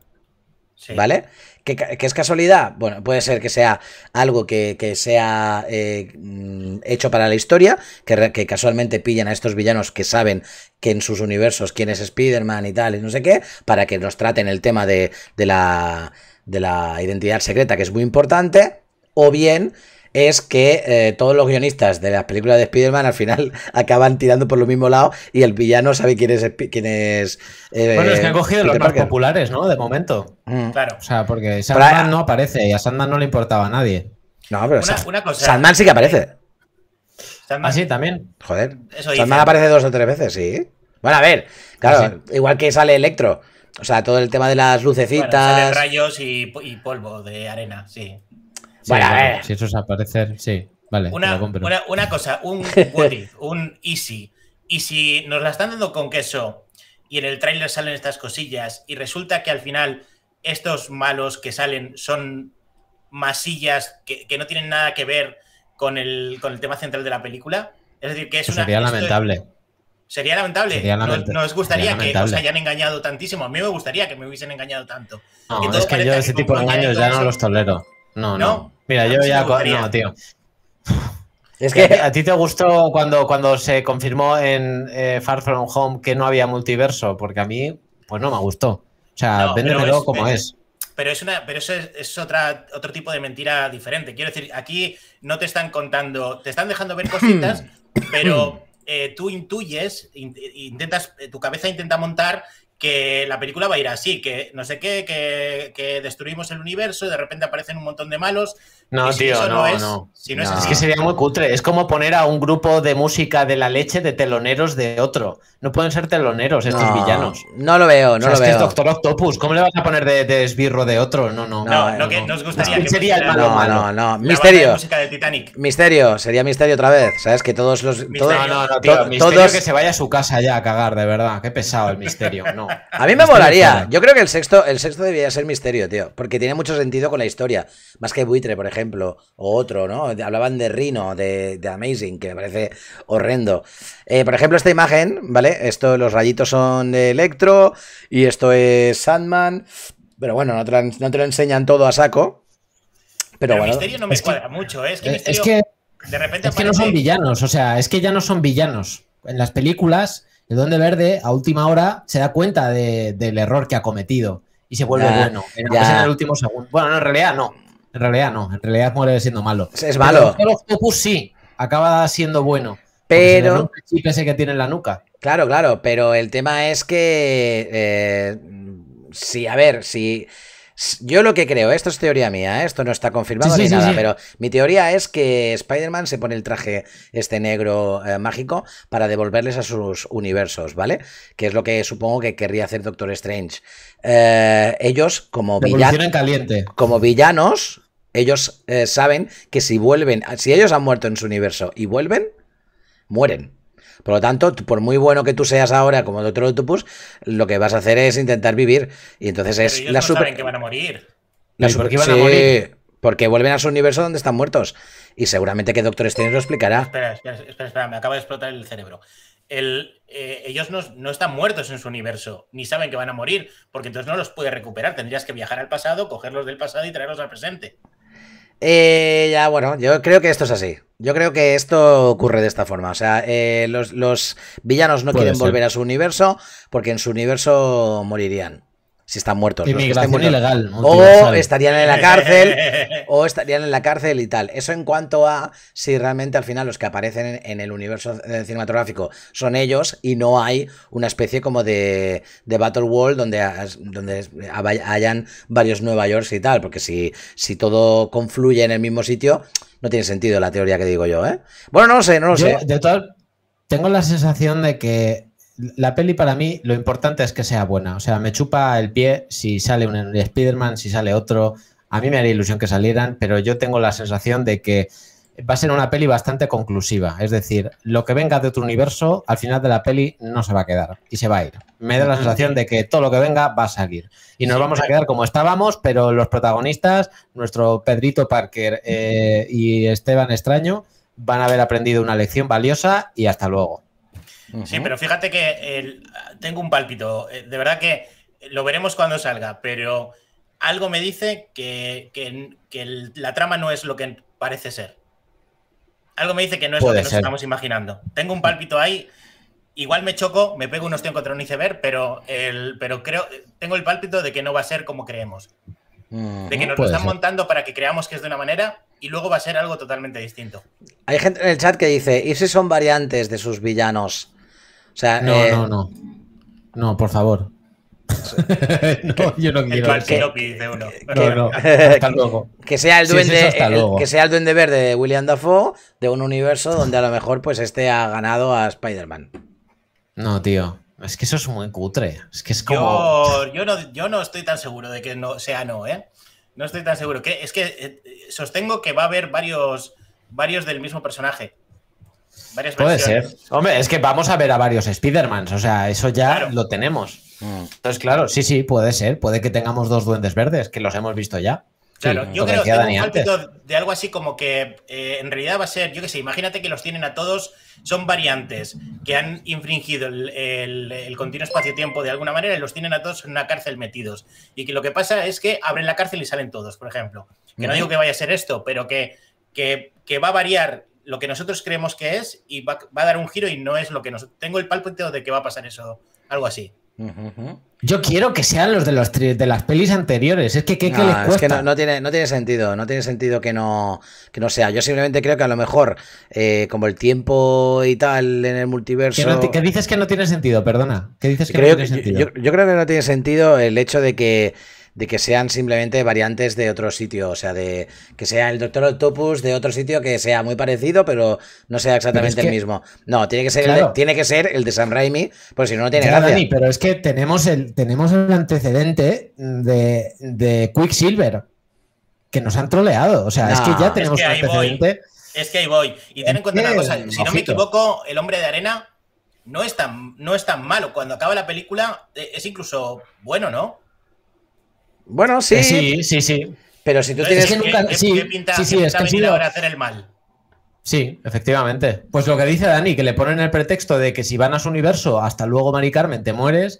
¿Vale? ¿Qué es casualidad? Bueno, puede ser que sea algo que, sea eh, mm, hecho para la historia, que, casualmente pillan a estos villanos que saben que en sus universos quién es Spider-Man y tal, y no sé qué, para que nos traten el tema de, de, la, de la identidad secreta, que es muy importante, o bien es que eh, todos los guionistas de las películas de Spider-Man al final acaban tirando por lo mismo lado y el villano sabe quién es. Quién eh, bueno, es que han cogido los más populares, ¿no? De momento. Mm. Claro. O sea, porque Sandman no aparece y a Sandman no le importaba a nadie. No, pero Sandman sí que aparece. Sandman. Ah, sí, también. Joder. Sandman aparece dos o tres veces, sí. Bueno, a ver, claro, ah, igual que sale Electro. O sea, todo el tema de las lucecitas. rayos y, polvo de arena, sí. Vale, Si eso es aparecer, sí. Vale. Una, una, cosa, un what un easy. Y si nos la están dando con queso y en el tráiler salen estas cosillas y resulta que al final estos malos que salen son masillas que, no tienen nada que ver con el, con el tema central de la película. Es decir, que es pues Sería lamentable. sería lamentable. nos, gustaría que nos hayan engañado tantísimo. A mí me gustaría que me hubiesen engañado tanto. es que yo ese tipo de engaños ya no los tolero. No, no. Mira, yo ya. No, tío. Es que a ti te gustó cuando, cuando se confirmó en eh, Far From Home que no había multiverso, porque a mí, pues no me gustó. O sea, como es. Pero es una, pero eso es, otra, otro tipo de mentira diferente. Quiero decir, aquí no te están contando, te están dejando ver cositas, pero eh, tú intuyes, intentas, eh, tu cabeza intenta montar que la película va a ir así, que no sé qué, que, que destruimos el universo, y de repente aparecen un montón de malos, no, tío, no, no, es, Es, que sería muy cutre. Es como poner a un grupo de música de la leche de teloneros de otro. No pueden ser teloneros estos villanos. No lo veo, no lo es Que es Doctor Octopus. ¿Cómo le vas a poner de, esbirro de otro? No, no. No, No, no, no. Misterio. Misterio, sería misterio otra vez. ¿Sabes? Que todos los. Misterio. Todos, que se vaya a su casa ya a cagar, de verdad. Qué pesado el misterio. No. A mí me molaría. Yo creo que el sexto, el sexto debería ser misterio, tío. Porque tiene mucho sentido con la historia. Más que buitre, por ejemplo ejemplo, o otro, ¿no? Hablaban de Rino de, Amazing, que me parece horrendo. Eh, por ejemplo, esta imagen, ¿vale? Esto, los rayitos son de Electro y esto es Sandman. Pero bueno, no te lo, enseñan todo a saco. Pero, bueno, Misterio no me cuadra mucho, ¿eh? Es que, eh, es que, de repente que no son villanos, o sea, es que ya no son villanos. En las películas, el donde Verde, a última hora, se da cuenta del error que ha cometido y se vuelve bueno. En, el último segundo. Bueno, en realidad no. En realidad no, en realidad muere siendo malo. Es, malo. Pero el sí, acaba siendo bueno. Pero. Sí, pensé que tiene la nuca. Claro, claro, pero el tema es que. Eh, sí, a ver, si. yo lo que creo, esto es teoría mía, ¿eh? esto no está confirmado ni nada, pero mi teoría es que Spider-Man se pone el traje este negro eh, mágico para devolverles a sus universos, ¿vale? Que es lo que supongo que querría hacer Doctor Strange. ellos, como, villanos, como villanos, ellos eh, saben que si vuelven, si ellos han muerto en su universo y vuelven, mueren. Por lo tanto, por muy bueno que tú seas ahora como Doctor Octopus, lo que vas a hacer es intentar vivir. Y entonces es la no saben que van a morir. La super... a morir? Porque vuelven a su universo donde están muertos. Y seguramente que Doctor Strange lo explicará. Espera, espera, espera, me acaba de explotar el cerebro. El, eh, ellos no, no, están muertos en su universo, ni saben que van a morir, porque entonces no los puede recuperar. Tendrías que viajar al pasado, cogerlos del pasado y traerlos al presente. Eh, ya, bueno, yo creo que esto es así. Yo creo que esto ocurre de esta forma. O sea, eh, los, villanos no quieren volver a su universo porque en su universo morirían si están muertos. Ilegal, o estarían en la cárcel, o estarían en la cárcel y tal. Eso en cuanto a si realmente al final los que aparecen en, el universo cinematográfico son ellos y no hay una especie como de, de Battle World donde, donde hayan varios Nueva York y tal, porque si, si todo confluye en el mismo sitio, no tiene sentido la teoría que digo yo, ¿eh? Bueno, no lo sé, no lo sé. De tal, tengo la sensación de que la peli para mí lo importante es que sea buena. O sea, me chupa el pie si sale un Spider-Man, si sale otro. A mí me haría ilusión que salieran, pero yo tengo la sensación de que va a ser una peli bastante conclusiva. Es decir, lo que venga de otro universo, al final de la peli no se va a quedar y se va a ir. Me da la sensación de que todo lo que venga va a salir. Y nos vamos a quedar como estábamos, pero los protagonistas, nuestro Pedrito Parker eh, y Esteban Extraño, van a haber aprendido una lección valiosa y hasta luego. Sí, pero fíjate que tengo un pálpito. Eh, de verdad que lo veremos cuando salga, pero algo me dice que, la trama no es lo que parece ser. Algo me dice que no es lo que nos estamos imaginando. Tengo un pálpito ahí. Igual me choco, me pego unos tengo contra un iceberg, pero, pero creo, tengo el pálpito de que no va a ser como creemos. de que nos lo están montando para que creamos que es de una manera y luego va a ser algo totalmente distinto. Hay gente en el chat que dice, ¿y si son variantes de sus villanos? no, eh, no, no. No, por favor. no, yo no quiero Que, no, Que sea el duende, verde de William Dafoe de un universo donde a lo mejor pues este ha ganado a Spider-Man. No, tío. Es que eso es muy cutre. Es que es como. Yo, no, yo no estoy tan seguro de que no sea no, ¿eh? No estoy tan seguro. es que eh, sostengo que va a haber varios, varios del mismo personaje. Puede ser. Hombre, es que vamos a ver a varios Spider-Mans, o sea, eso ya lo tenemos. Mm. Entonces, claro, sí, sí, puede ser. Puede que tengamos dos duendes verdes, que los hemos visto ya. Claro, yo creo que un de algo así como que eh, en realidad va a ser, yo qué sé, imagínate que los tienen a todos, son variantes que han infringido el, continuo espacio-tiempo de alguna manera y los tienen a todos en una cárcel metidos. Y que lo que pasa es que abren la cárcel y salen todos, por ejemplo. Que no digo que vaya a ser esto, pero que, que va a variar lo que nosotros creemos que es y va, a dar un giro y no es lo que nos... Tengo el palpiteo de que va a pasar eso, algo así. Yo quiero que sean los de los de las pelis anteriores. Es que, ¿qué, no, les cuesta? Es que no, tiene, no tiene sentido, no tiene sentido que no, que no sea. Yo simplemente creo que a lo mejor, eh, como el tiempo y tal en el multiverso. ¿Qué dices que no tiene sentido, perdona. ¿Qué dices que no tiene sentido. yo, creo que no tiene sentido el hecho de que de que sean simplemente variantes de otro sitio, o sea, de que sea el Doctor Octopus de otro sitio que sea muy parecido, pero no sea exactamente el mismo. No, tiene que ser el de, tiene que ser el de Sam Raimi, pues si no no tiene claro, gracia. pero es que tenemos el tenemos el antecedente de, de Quicksilver que nos han troleado, o sea, es que ya tenemos el antecedente. Es que ahí voy. Y ten en cuenta una cosa, si no me equivoco, el hombre de arena no es tan, no es tan malo. Cuando acaba la película eh, es incluso bueno, ¿no? Bueno, sí. Eh, sí, sí, sí. Pero si tú tienes. que nunca, sí, sí, es que hacer el mal. Sí, efectivamente. Pues lo que dice Dani, que le ponen el pretexto de que si van a su universo, hasta luego, Mari Carmen, te mueres.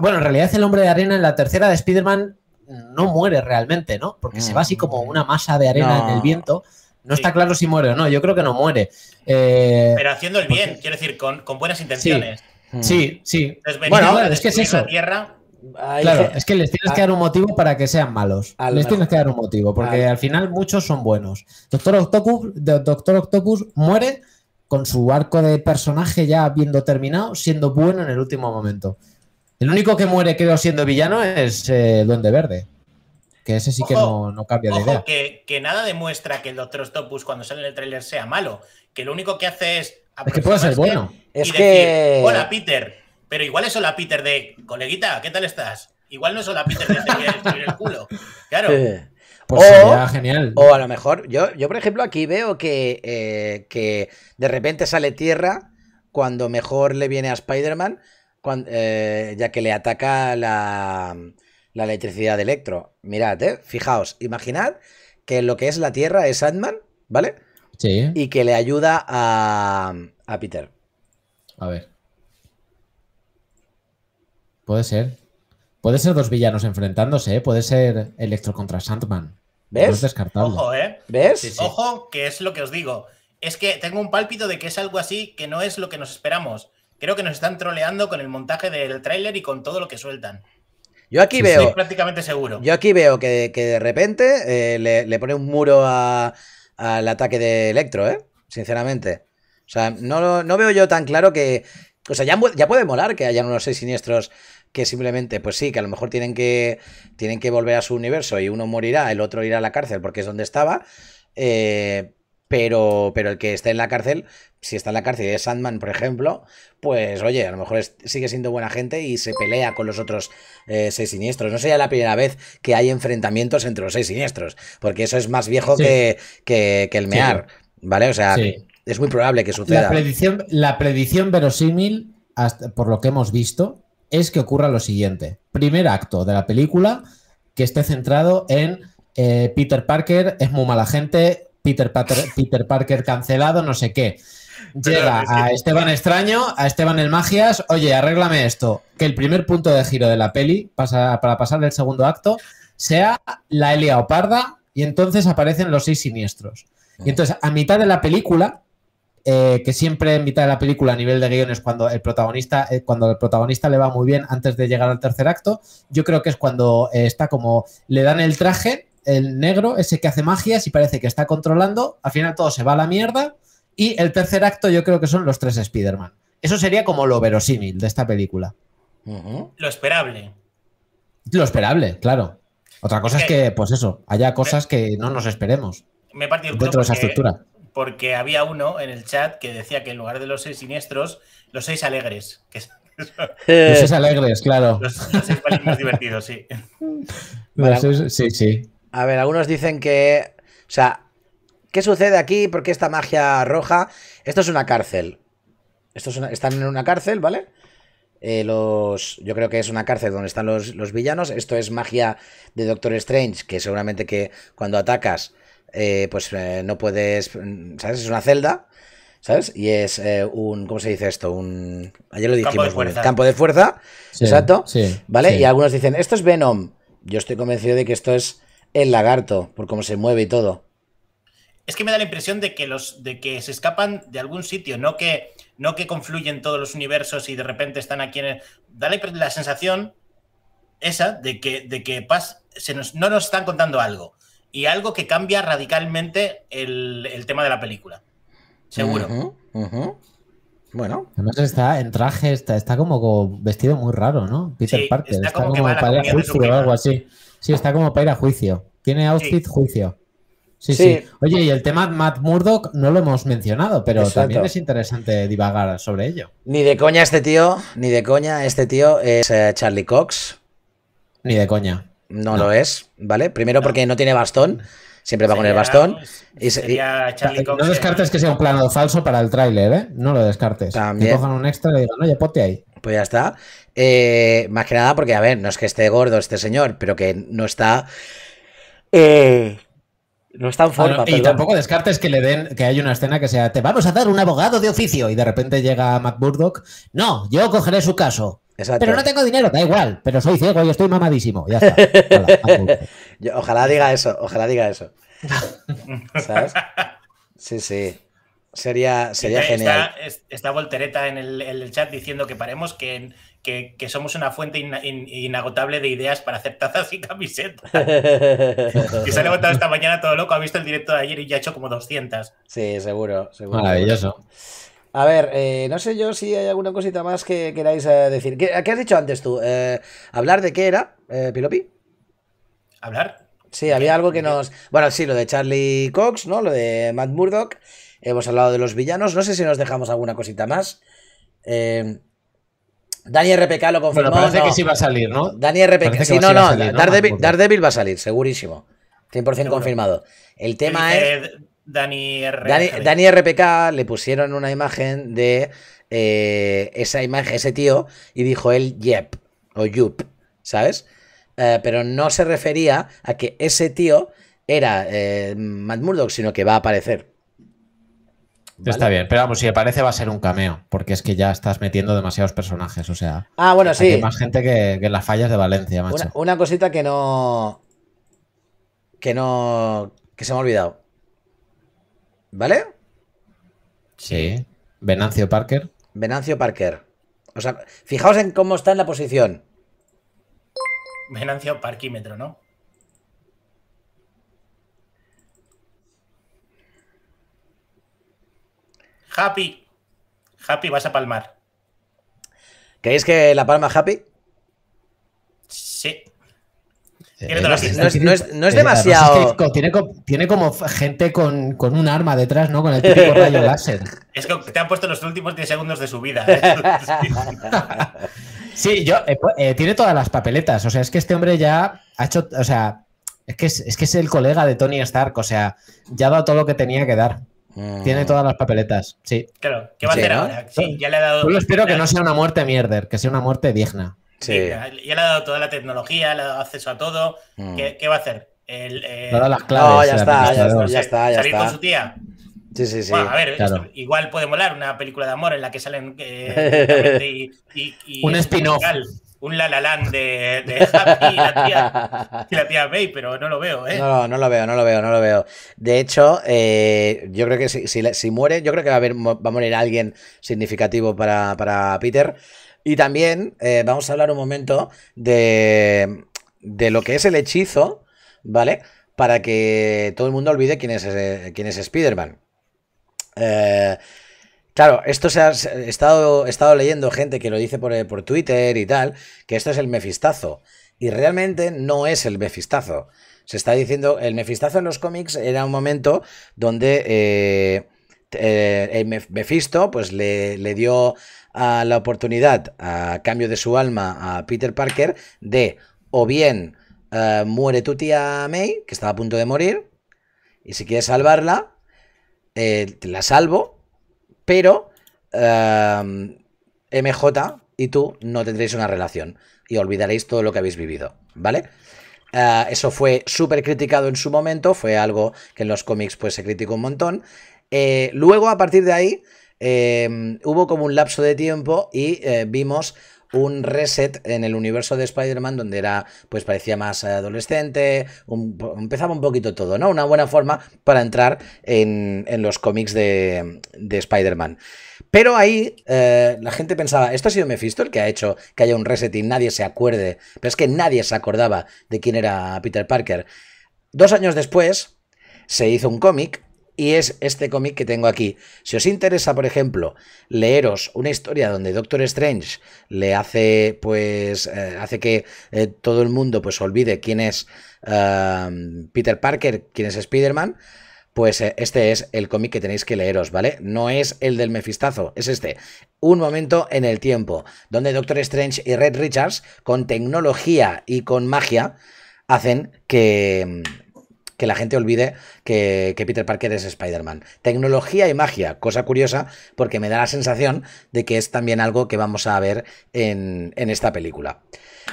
bueno, en realidad el hombre de arena en la tercera de Spider-Man no muere realmente, ¿no? Porque se va así como una masa de arena en el viento. No está claro si muere o no, yo creo que no muere. Eh, Pero haciendo el bien, quiero decir, con, buenas intenciones. Sí, sí. bueno, es que es eso claro, es que les tienes que dar un motivo para que sean malos. Les tienes que dar un motivo, porque al, final muchos son buenos. Doctor Octopus, Doctor Octopus muere con su arco de personaje ya habiendo terminado, siendo bueno en el último momento. El único que muere, creo, siendo villano es eh, Duende Verde. Que ese sí que no, cambia de idea. Que, que, nada demuestra que el Doctor Octopus cuando sale en el tráiler sea malo. Que lo único que hace es... Es que puede ser bueno. Es que... Hola, Peter, pero igual es hola Peter de, coleguita, ¿qué tal estás? Igual no es hola Peter de te este el culo. Claro. Pues o, genial. O a lo mejor, yo, yo por ejemplo aquí veo que, eh, de repente sale tierra cuando mejor le viene a Spider-Man, eh, ya que le ataca la, electricidad de Electro. Mirad, eh, fijaos, imaginad que lo que es la tierra es Ant-Man, ¿vale? Sí. Y que le ayuda a, a Peter. A ver. Puede ser. Puede ser dos villanos enfrentándose, ¿eh? puede ser Electro contra Sandman. ¿Ves? descartado. Ojo, ¿eh? ¿Ves? Ojo, que es lo que os digo. Es que tengo un pálpito de que es algo así que no es lo que nos esperamos. Creo que nos están troleando con el montaje del tráiler y con todo lo que sueltan. Yo aquí veo. Estoy prácticamente seguro. Yo aquí veo que, de repente eh, le, pone un muro al ataque de Electro, ¿eh? Sinceramente. O sea, no, no veo yo tan claro que. O sea, ya, ya puede molar que hayan unos seis siniestros que simplemente, pues sí, que a lo mejor tienen que, tienen que volver a su universo y uno morirá, el otro irá a la cárcel porque es donde estaba. Eh, pero, pero el que esté en la cárcel, si está en la cárcel y es Sandman, por ejemplo, pues oye, a lo mejor sigue siendo buena gente y se pelea con los otros eh, seis siniestros. No sería la primera vez que hay enfrentamientos entre los seis siniestros, porque eso es más viejo que, el mear, ¿vale? O sea, es muy probable que suceda. La predicción, verosímil, por lo que hemos visto, es que ocurra lo siguiente. Primer acto de la película que esté centrado en eh, Peter Parker es muy mala gente, Peter, Peter Parker cancelado, no sé qué. Llega a Esteban Extraño, a Esteban el Magias, oye, arréglame esto, que el primer punto de giro de la peli, pasa, para pasar del segundo acto, sea la Elia Oparda y entonces aparecen los seis siniestros. Ah. Y entonces, a mitad de la película, eh, que siempre en mitad de la película a nivel de guiones cuando el protagonista eh, cuando el protagonista le va muy bien antes de llegar al tercer acto yo creo que es cuando eh, está como le dan el traje el negro ese que hace magias y parece que está controlando al final todo se va a la mierda y el tercer acto yo creo que son los tres Spider-Man eso sería como lo verosímil de esta película lo esperable lo esperable claro otra cosa es que, pues eso haya cosas que no nos esperemos dentro de esa estructura porque había uno en el chat que decía que en lugar de los seis siniestros, los seis alegres. Eh. los seis alegres, claro. Los, seis más divertidos, sí. sí, sí. A ver, algunos dicen que. O sea, ¿qué sucede aquí? ¿Por qué esta magia roja? Esto es una cárcel. Esto están en una cárcel, ¿vale? Eh, los, yo creo que es una cárcel donde están los, los villanos. Esto es magia de Doctor Strange, que seguramente que cuando atacas eh, pues eh, no puedes, ¿sabes? Es una celda, ¿sabes? Y es eh, un, ¿cómo se dice esto? Un, ayer lo dijimos, campo de fuerza, campo de fuerza exacto, ¿vale? Y algunos dicen, esto es Venom. Yo estoy convencido de que esto es el lagarto, por cómo se mueve y todo. Es que me da la impresión de que los, de que se escapan de algún sitio, no que, no que confluyen todos los universos y de repente están aquí en el... Da la, sensación esa de que, de que se nos, no nos están contando algo y algo que cambia radicalmente el, tema de la película. Seguro. Bueno. Además está en traje, está, está como, vestido muy raro, ¿no? Peter Parker. Está, como, para ir a juicio o algo así. Sí, está como para ir a juicio. Tiene outfit juicio. Sí, sí, Oye, y el tema Matt Murdock no lo hemos mencionado, pero también es interesante divagar sobre ello. Ni de coña este tío, ni de coña este tío es eh, Charlie Cox. Ni de coña no, lo es, ¿vale? Primero porque no tiene bastón, siempre va con el bastón. Y, no descartes que sea un plano falso para el tráiler, ¿eh? No lo descartes. También. cojan un extra y le digan, oye, ponte ahí. Pues ya está. Eh, más que nada porque, a ver, no es que esté gordo este señor, pero que no está... Eh, no está en forma. Ah, y tampoco descartes que le den, que hay una escena que sea, te vamos a dar un abogado de oficio y de repente llega Matt Burdock No, yo cogeré su caso. Pero no tengo dinero, da igual, pero soy ciego y estoy mamadísimo. Ya está. ojalá diga eso, ojalá diga eso. ¿Sabes? Sí, sí. Sería, sería genial. Está, Voltereta en el, chat diciendo que paremos, que, que, somos una fuente inagotable de ideas para hacer tazas y camisetas. que se ha levantado esta mañana todo loco, ha visto el directo de ayer y ya ha hecho como 200. Sí, seguro, seguro. Maravilloso. A ver, eh, no sé yo si hay alguna cosita más que queráis eh, decir. ¿Qué, has dicho antes tú? Eh, ¿Hablar de qué era, Pilopi? ¿Hablar? Sí, había algo que nos... Bueno, sí, lo de Charlie Cox, ¿no? Lo de Matt Murdock. Hemos hablado de los villanos. No sé si nos dejamos alguna cosita más. Eh... Dani RPK lo confirmó. parece que sí va a salir, ¿no? Dani RPK. Sí, no, no. Daredevil, va a salir, segurísimo. 100% confirmado. El tema es. Dani, RPK le pusieron una imagen de eh, esa imagen, ese tío, y dijo él Yep o Yup, ¿sabes? Eh, pero no se refería a que ese tío era eh, Matt Murdock, sino que va a aparecer. Está bien, pero vamos, si aparece va a ser un cameo, porque es que ya estás metiendo demasiados personajes, o sea. Ah, bueno, sí. más gente que, en las fallas de Valencia, Una, una, cosita que no. que no. que se me ha olvidado. ¿Vale? Sí. Venancio Parker. Venancio Parker. O sea, fijaos en cómo está en la posición. Venancio Parquímetro, ¿no? Happy. Happy, vas a palmar. ¿Creéis que la palma Happy? Sí. Eh, no, es, eh, demasiado. tiene, tiene, como gente con, un arma detrás, ¿no? Con el típico rayo láser. Es que te han puesto los últimos 10 segundos de su vida. ¿eh? sí, yo. Pues, tiene todas las papeletas. O sea, es que este hombre ya ha hecho. O sea, es que es, que es el colega de Tony Stark. O sea, ya ha dado todo lo que tenía que dar. Mm. Tiene todas las papeletas, sí. Claro, ¿qué va a hacer ahora? Sí, ya le ha dado. Yo espero que no sea una muerte mierder, que sea una muerte digna. Sí. Ya, le ha dado toda la tecnología, le ha dado acceso a todo. Mm. ¿Qué, ¿Qué, va a hacer? El, eh, el... las claves. No, ya, está, ya está, ya está, ya Salir con su tía. Sí, sí, sí. a ver, igual puede molar una película de amor en la que salen. Eh, y, un spin-off. Un La La Land de, de Happy y la, tía, y la tía May, pero no lo veo, ¿eh? No, no lo veo, no lo veo, no lo veo. De hecho, eh, yo creo que si, si, si, muere, yo creo que va a, haber, va a morir alguien significativo para, para Peter. Y también eh, vamos a hablar un momento de, de lo que es el hechizo, ¿vale? Para que todo el mundo olvide quién es, eh, quién es Spider-Man. Eh, claro, esto se ha estado, estado leyendo gente que lo dice por, Twitter y tal, que esto es el mefistazo. Y realmente no es el mefistazo. Se está diciendo, el mefistazo en los cómics era un momento donde el Mefisto pues le, le dio a la oportunidad, a cambio de su alma, a Peter Parker de o bien eh, muere tu tía May, que estaba a punto de morir, y si quieres salvarla, eh, la salvo, pero eh, MJ y tú no tendréis una relación y olvidaréis todo lo que habéis vivido, ¿vale? eso fue súper criticado en su momento, fue algo que en los cómics pues se criticó un montón. luego, a partir de ahí, Em, hubo como un lapso de tiempo y eh, vimos un reset en el universo de Spider-Man donde era, pues parecía más eh, adolescente, empezaba un poquito todo, ¿no? Una buena forma para entrar en, los cómics de, Spider-Man. Pero ahí eh, la gente pensaba, esto ha sido Mephisto el que ha hecho que haya un reset y nadie se acuerde, pero es que nadie se acordaba de quién era Peter Parker. Dos años después se hizo un cómic y es este cómic que tengo aquí. Si os interesa, por ejemplo, leeros una historia donde Doctor Strange le hace, pues, eh, hace que eh, todo el mundo, pues, olvide quién es Peter Parker, quién es Spider-Man, pues eh, este es el cómic que tenéis que leeros, ¿vale? No es el del mefistazo, es este. Un momento en el tiempo, donde Doctor Strange y Red Richards, con tecnología y con magia, hacen que que la gente olvide que, Peter Parker es Spider-Man. Tecnología y magia, cosa curiosa porque me da la sensación de que es también algo que vamos a ver en, esta película.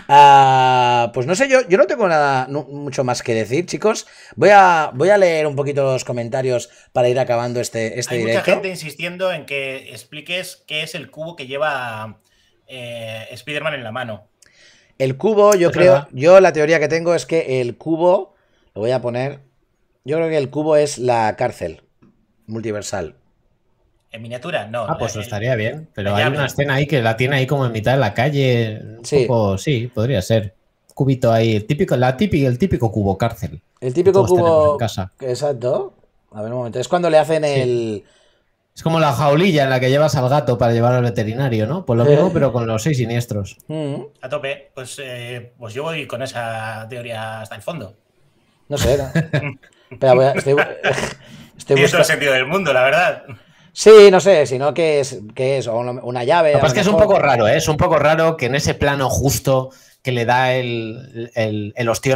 Ah, pues no sé, yo, yo no tengo nada mucho más que decir, chicos. Voy a, voy a leer un poquito los comentarios para ir acabando este, este Hay Mucha gente insistiendo en que expliques qué es el cubo que lleva eh, Spider-Man en la mano. El cubo, yo creo, yo la teoría que tengo es que el cubo voy a poner. Yo creo que el cubo es la cárcel multiversal. ¿En miniatura? No. Ah, pues estaría bien. Pero hay una escena ahí que la tiene ahí como en mitad de la calle. Un sí. sí, podría ser. Cubito ahí. El típico, la el típico cubo cárcel. El típico cubo. casa. Exacto. A ver un momento. Es cuando le hacen el. Es como la jaulilla en la que llevas al gato para llevar al veterinario, ¿no? Por pues lo mismo, pero con los seis siniestros. Mm. A tope. Pues, eh, pues yo voy con esa teoría hasta el fondo. No sé. ¿no? voy estoy, estoy el sentido del mundo, la verdad. Sí, no sé, sino que es, que es una llave. Lo que es que es un poco raro, ¿eh? es un poco raro que en ese plano justo que le da el, el,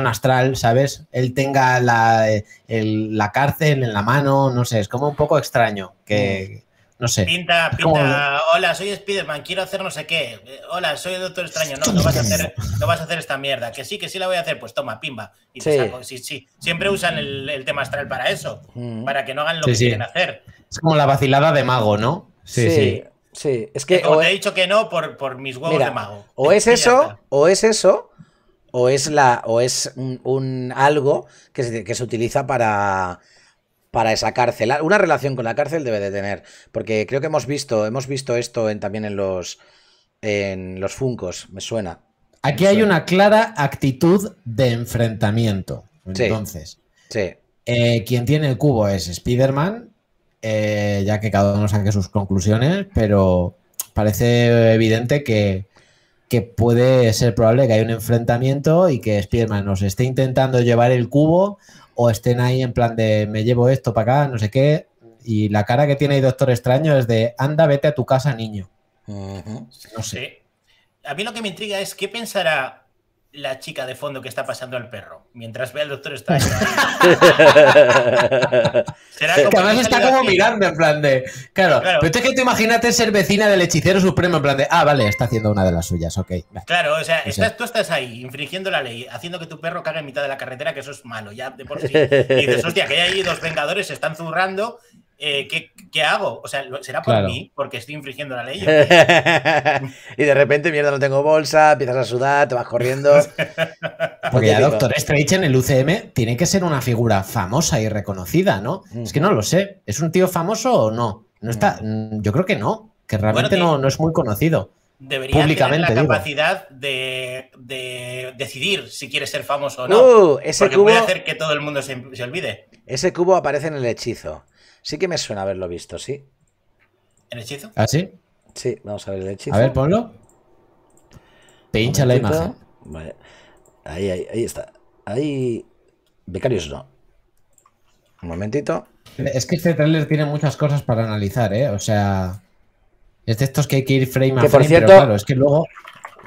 astral, ¿sabes? Él tenga la, la, cárcel en la mano, no sé, es como un poco extraño que, mm. No sé. Pinta, pinta, hola, soy Spider-Man, quiero hacer no sé qué. Eh, hola, soy el Doctor Extraño. No, no vas, a hacer, no a hacer esta mierda. Que sí, que sí la voy a hacer, pues toma, pimba. Y sí. Sí, Siempre usan el, tema astral para eso, mm. para que no hagan lo que quieren hacer. Es como la vacilada de mago, ¿no? Sí, sí. sí. es que. O, te e he dicho que no por, mis huevos de mago. O es eso, o es eso, o es la. o es un, algo que se utiliza para para esa cárcel. Ah, una relación con la cárcel debe de tener, porque creo que hemos visto, hemos visto esto en, también en los, en los Funcos, me suena. Aquí hay una clara actitud de enfrentamiento. Entonces, eh, quien tiene el cubo es Spider-Man, eh, ya que cada uno saque sus conclusiones, pero parece evidente que, que puede ser probable que haya un enfrentamiento y que Spider-Man nos esté intentando llevar el cubo o estén ahí en plan de me llevo esto para acá, no sé qué. Y la cara que tiene ahí Doctor Extraño es de anda, vete a tu casa, niño. No sé. A mí lo que me intriga es qué pensará la chica de fondo que está pasando al perro mientras ve al doctor está Será que además está como mirando en plan de claro, pero es que tú imagínate ser vecina del hechicero supremo en plan de ah vale está haciendo una de las suyas ok claro o sea, Estás, tú estás ahí infringiendo la ley haciendo que tu perro cague en mitad de la carretera que eso es malo ya de por sí y dices hostia que hay ahí dos vengadores se están zurrando eh, ¿qué, hago? O sea, ¿será por mí? Porque estoy infringiendo la ley. y de repente, mierda, no tengo bolsa, empiezas a sudar, te vas corriendo. Porque pues ya Doctor Strange en el UCM tiene que ser una figura famosa y reconocida, ¿no? Mm. Es que no lo sé. ¿Es un tío famoso o no? No está. Mm. Mm, yo creo que no. Que realmente no, no es muy conocido debería tener la capacidad de, decidir si quiere ser famoso o no. Uh, ese porque cubo, puede hacer que todo el mundo se, olvide. Ese cubo aparece en el hechizo. Sí que me suena haberlo visto, sí. ¿El hechizo? ¿Ah, sí? Sí, vamos a ver el hechizo. A ver, ponlo. Pincha la imagen. Vale. Ahí, ahí, ahí está. Ahí. Becarios no. Un momentito. Es que este trailer tiene muchas cosas para analizar, ¿eh? O sea. Es de estos que hay que ir frame a frame. Por cierto, pero claro, es que luego.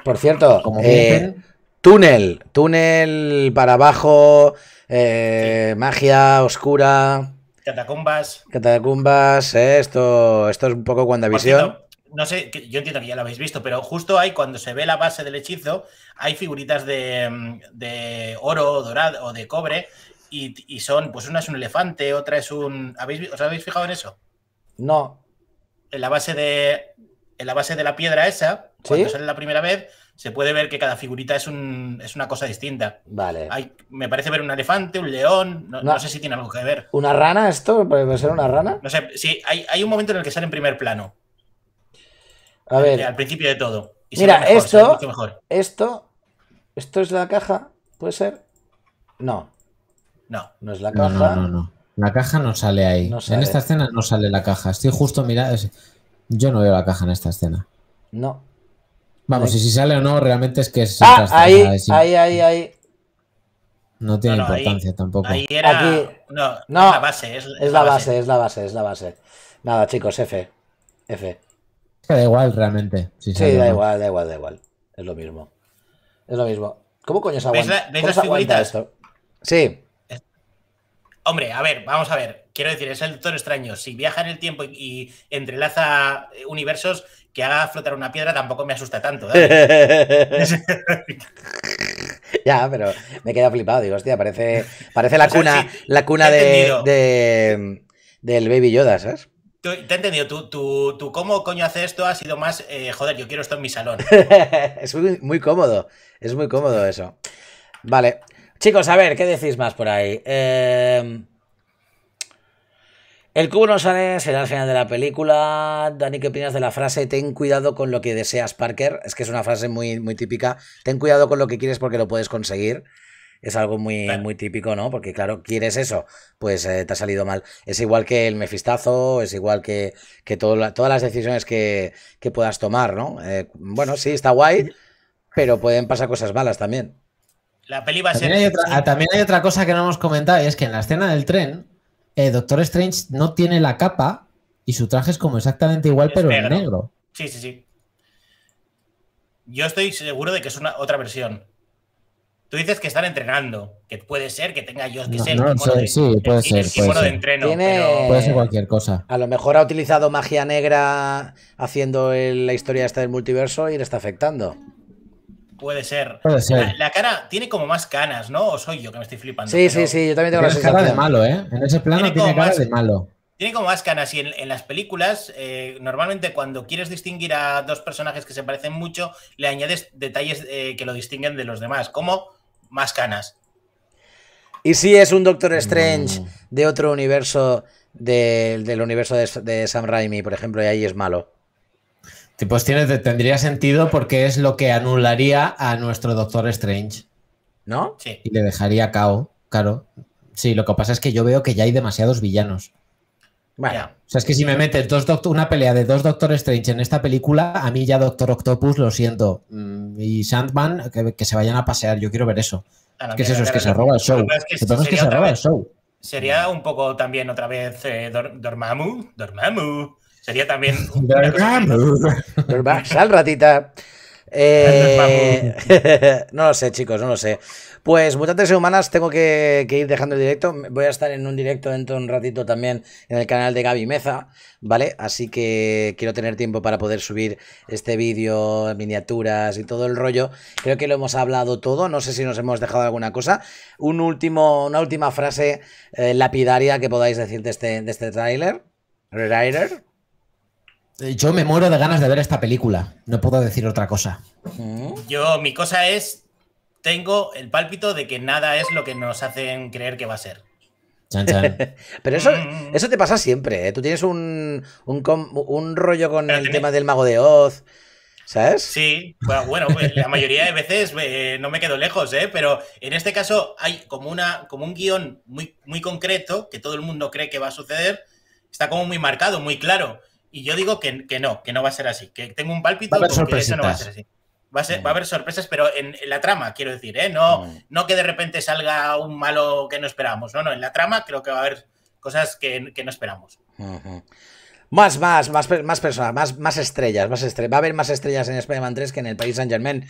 Por cierto, como que eh, túnel. Túnel para abajo. Eh, magia oscura. Catacumbas. Catacumbas, esto, esto es un poco visión No sé, yo entiendo que ya lo habéis visto, pero justo ahí cuando se ve la base del hechizo, hay figuritas de, de oro, dorado o de cobre, y, son, pues una es un elefante, otra es un. ¿Os habéis fijado en eso? No. En la base de. En la base de la piedra esa, cuando sale la primera vez, se puede ver que cada figurita es, es una cosa distinta. Vale. me parece ver un elefante, un león, no, sé si tiene algo que ver. ¿Una rana esto? ¿Puede ser una rana? No sé, sí, hay, un momento en el que sale en primer plano. A ver. Al principio de todo. Mira, esto, esto, esto es la caja, ¿puede ser? No. No. No es la caja. No, no, no. La caja no sale ahí. En esta escena no sale la caja. Estoy justo mirando. Yo no veo la caja en esta escena. No. Vamos, y si sale o no, realmente es que es. Ah, ahí, ahí, ahí, ahí, No tiene importancia tampoco. Ahí era, no, la base. Es, la base, es la base, es la base. Nada, chicos, F. F. da igual realmente. sí, da igual, da igual, da igual. Es lo mismo. Es lo mismo. ¿Cómo coño se aguanta? Esto? Sí. Hombre, a ver, vamos a ver. Quiero decir, es el Doctor Extraño. Si viaja en el tiempo y entrelaza universos, que haga flotar una piedra tampoco me asusta tanto. ya, pero me he quedado flipado. Digo, hostia, parece, parece la cuna, la cuna de, del Baby Yoda, ¿sabes? Te he entendido, tú, tú, cómo coño hace esto ha sido más, eh, joder, yo quiero esto en mi salón. es muy, muy, cómodo, es muy cómodo eso. Vale. Chicos, a ver, ¿qué decís más por ahí? Eh... El cubo no sale, será el final de la película. Dani, ¿qué opinas de la frase ten cuidado con lo que deseas, Parker? Es que es una frase muy, muy típica. Ten cuidado con lo que quieres porque lo puedes conseguir. Es algo muy, muy típico, ¿no? Porque, claro, quieres eso, pues eh, te ha salido mal. Es igual que el mefistazo, es igual que, que todas las decisiones que, que puedas tomar, ¿no? Eh, bueno, sí, está guay, pero pueden pasar cosas malas también. La peli va a ser. También hay, otra, también hay otra cosa que no hemos comentado es que en la escena del tren, eh, Doctor Strange no tiene la capa y su traje es como exactamente igual, pero en negro. Sí, sí, sí. Yo estoy seguro de que es una otra versión. Tú dices que están entrenando, que puede ser que tenga yo que no, sé, sí, puede ser, puede ser. de entreno, puede ser cualquier cosa. A lo mejor ha utilizado magia negra haciendo la historia esta del multiverso y le está afectando. Puede ser. La, cara tiene como más canas, ¿no? O soy yo que me estoy flipando. Sí, sí, sí, yo también tengo la cara de malo, ¿eh? En ese plano tiene, más, de malo. Tiene como más canas y en, las películas, eh, normalmente cuando quieres distinguir a dos personajes que se parecen mucho, le añades detalles eh, que lo distinguen de los demás, como más canas. Y si es un Doctor mm. Strange de otro universo, del universo de, de Sam Raimi, por ejemplo, y ahí es malo. Pues tendría sentido porque es lo que anularía a nuestro Doctor Strange. ¿No? Sí. Y le dejaría cao, claro. Sí, lo que pasa es que yo veo que ya hay demasiados villanos. Vaya. O sea, es que si me metes dos una pelea de dos Doctor Strange en esta película, a mí ya Doctor Octopus, lo siento. Mm, y Sandman, que, se vayan a pasear, yo quiero ver eso. ¿Qué es eso? Es que se roba el show. Sería un poco también otra vez eh, Dormammu. Dormammu. Sería también. Sal, ratita. Eh, no lo sé, chicos, no lo sé. Pues mutantes humanas, tengo que, ir dejando el directo. Voy a estar en un directo dentro de un ratito también en el canal de Gaby Meza, ¿vale? Así que quiero tener tiempo para poder subir este vídeo, miniaturas y todo el rollo. Creo que lo hemos hablado todo. No sé si nos hemos dejado alguna cosa. Un último, una última frase eh, lapidaria que podáis decir de este, de este yo me muero de ganas de ver esta película. No puedo decir otra cosa. Yo, mi cosa es. Tengo el pálpito de que nada es lo que nos hacen creer que va a ser. Pero eso, eso te pasa siempre, ¿eh? Tú tienes un, un, rollo con el tema del mago de Oz. ¿Sabes? Sí, bueno, pues, la mayoría de veces eh, no me quedo lejos, ¿eh? Pero en este caso hay como, una, como un guión muy, muy concreto que todo el mundo cree que va a suceder, está como muy marcado, muy claro. Y yo digo que, que, no, que no va a ser así. Que tengo un pálpito porque eso no va a ser así. Va a, mm. haber sorpresas, pero en, la trama, quiero decir, ¿eh? no, mm. no que de repente salga un malo que no esperamos. No, no, en la trama creo que va a haber cosas que, no esperamos. Más, más, más, personas, más, más estrellas, más Va a haber más estrellas en Spider-Man 3 que en el país Saint Germain.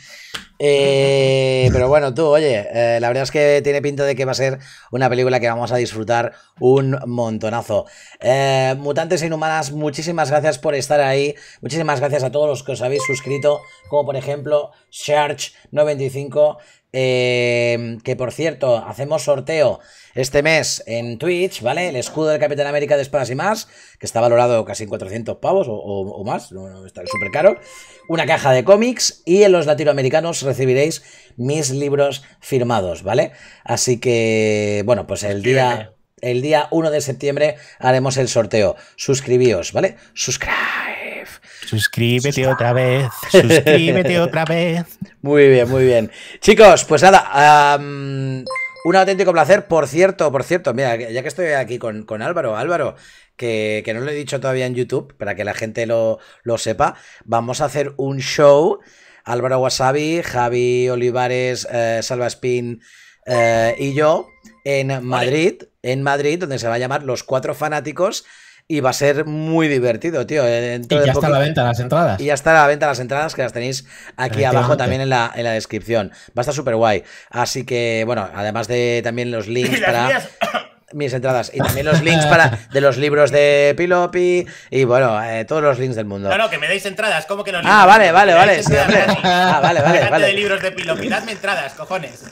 Eh, pero bueno, tú, oye, eh, la verdad es que tiene pinta de que va a ser una película que vamos a disfrutar un montonazo. Eh, Mutantes Inhumanas, muchísimas gracias por estar ahí. Muchísimas gracias a todos los que os habéis suscrito, como por ejemplo Search 95 Em, que por cierto, hacemos sorteo este mes en Twitch, ¿vale? El escudo del Capitán América de Espadas y más, que está valorado casi en 400 pavos o, más, está súper caro. Una caja de cómics y en los latinoamericanos recibiréis mis libros firmados, ¿vale? Así que, bueno, pues el día, el día 1 de septiembre haremos el sorteo. Suscribíos, ¿vale? Suscríbete. Suscríbete otra vez, suscríbete otra vez. Muy bien, muy bien. Chicos, pues nada, un auténtico placer. Por cierto, por cierto, mira, ya que estoy aquí con, con Álvaro, Álvaro, que, no lo he dicho todavía en YouTube, para que la gente lo, sepa, vamos a hacer un show. Álvaro Wasabi, Javi Olivares, eh, Salvaspin, eh, y yo en Madrid, en Madrid, donde se va a llamar Los Cuatro Fanáticos y va a ser muy divertido, tío. Eh, y ya está a la venta las entradas. Y ya está a la venta las entradas que las tenéis aquí abajo también en la, descripción. Va a estar súper guay. Así que, bueno, además de también los links para... mis entradas y también los links para de los libros de Pilopi y bueno, eh, todos los links del mundo. Claro, que me deis entradas, ¿cómo que no? Ah, vale, vale, vale. ah, vale, vale, vale. de libros de Pilopi, dadme entradas, cojones.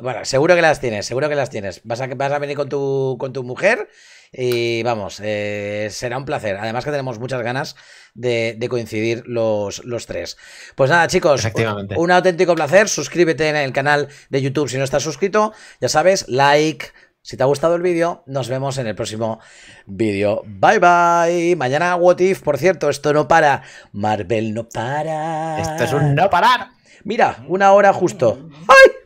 Bueno, seguro que las tienes, seguro que las tienes. Vas a, vas a venir con tu, con tu mujer y vamos, eh, será un placer. Además que tenemos muchas ganas de, coincidir los, los, tres. Pues nada, chicos, un, un auténtico placer. Suscríbete en el canal de YouTube si no estás suscrito. Ya sabes, like. Si te ha gustado el vídeo, nos vemos en el próximo vídeo. Bye bye. Mañana What If, por cierto, esto no para. Marvel no para. Esto es un no parar. Mira, una hora justo. ¡Ay!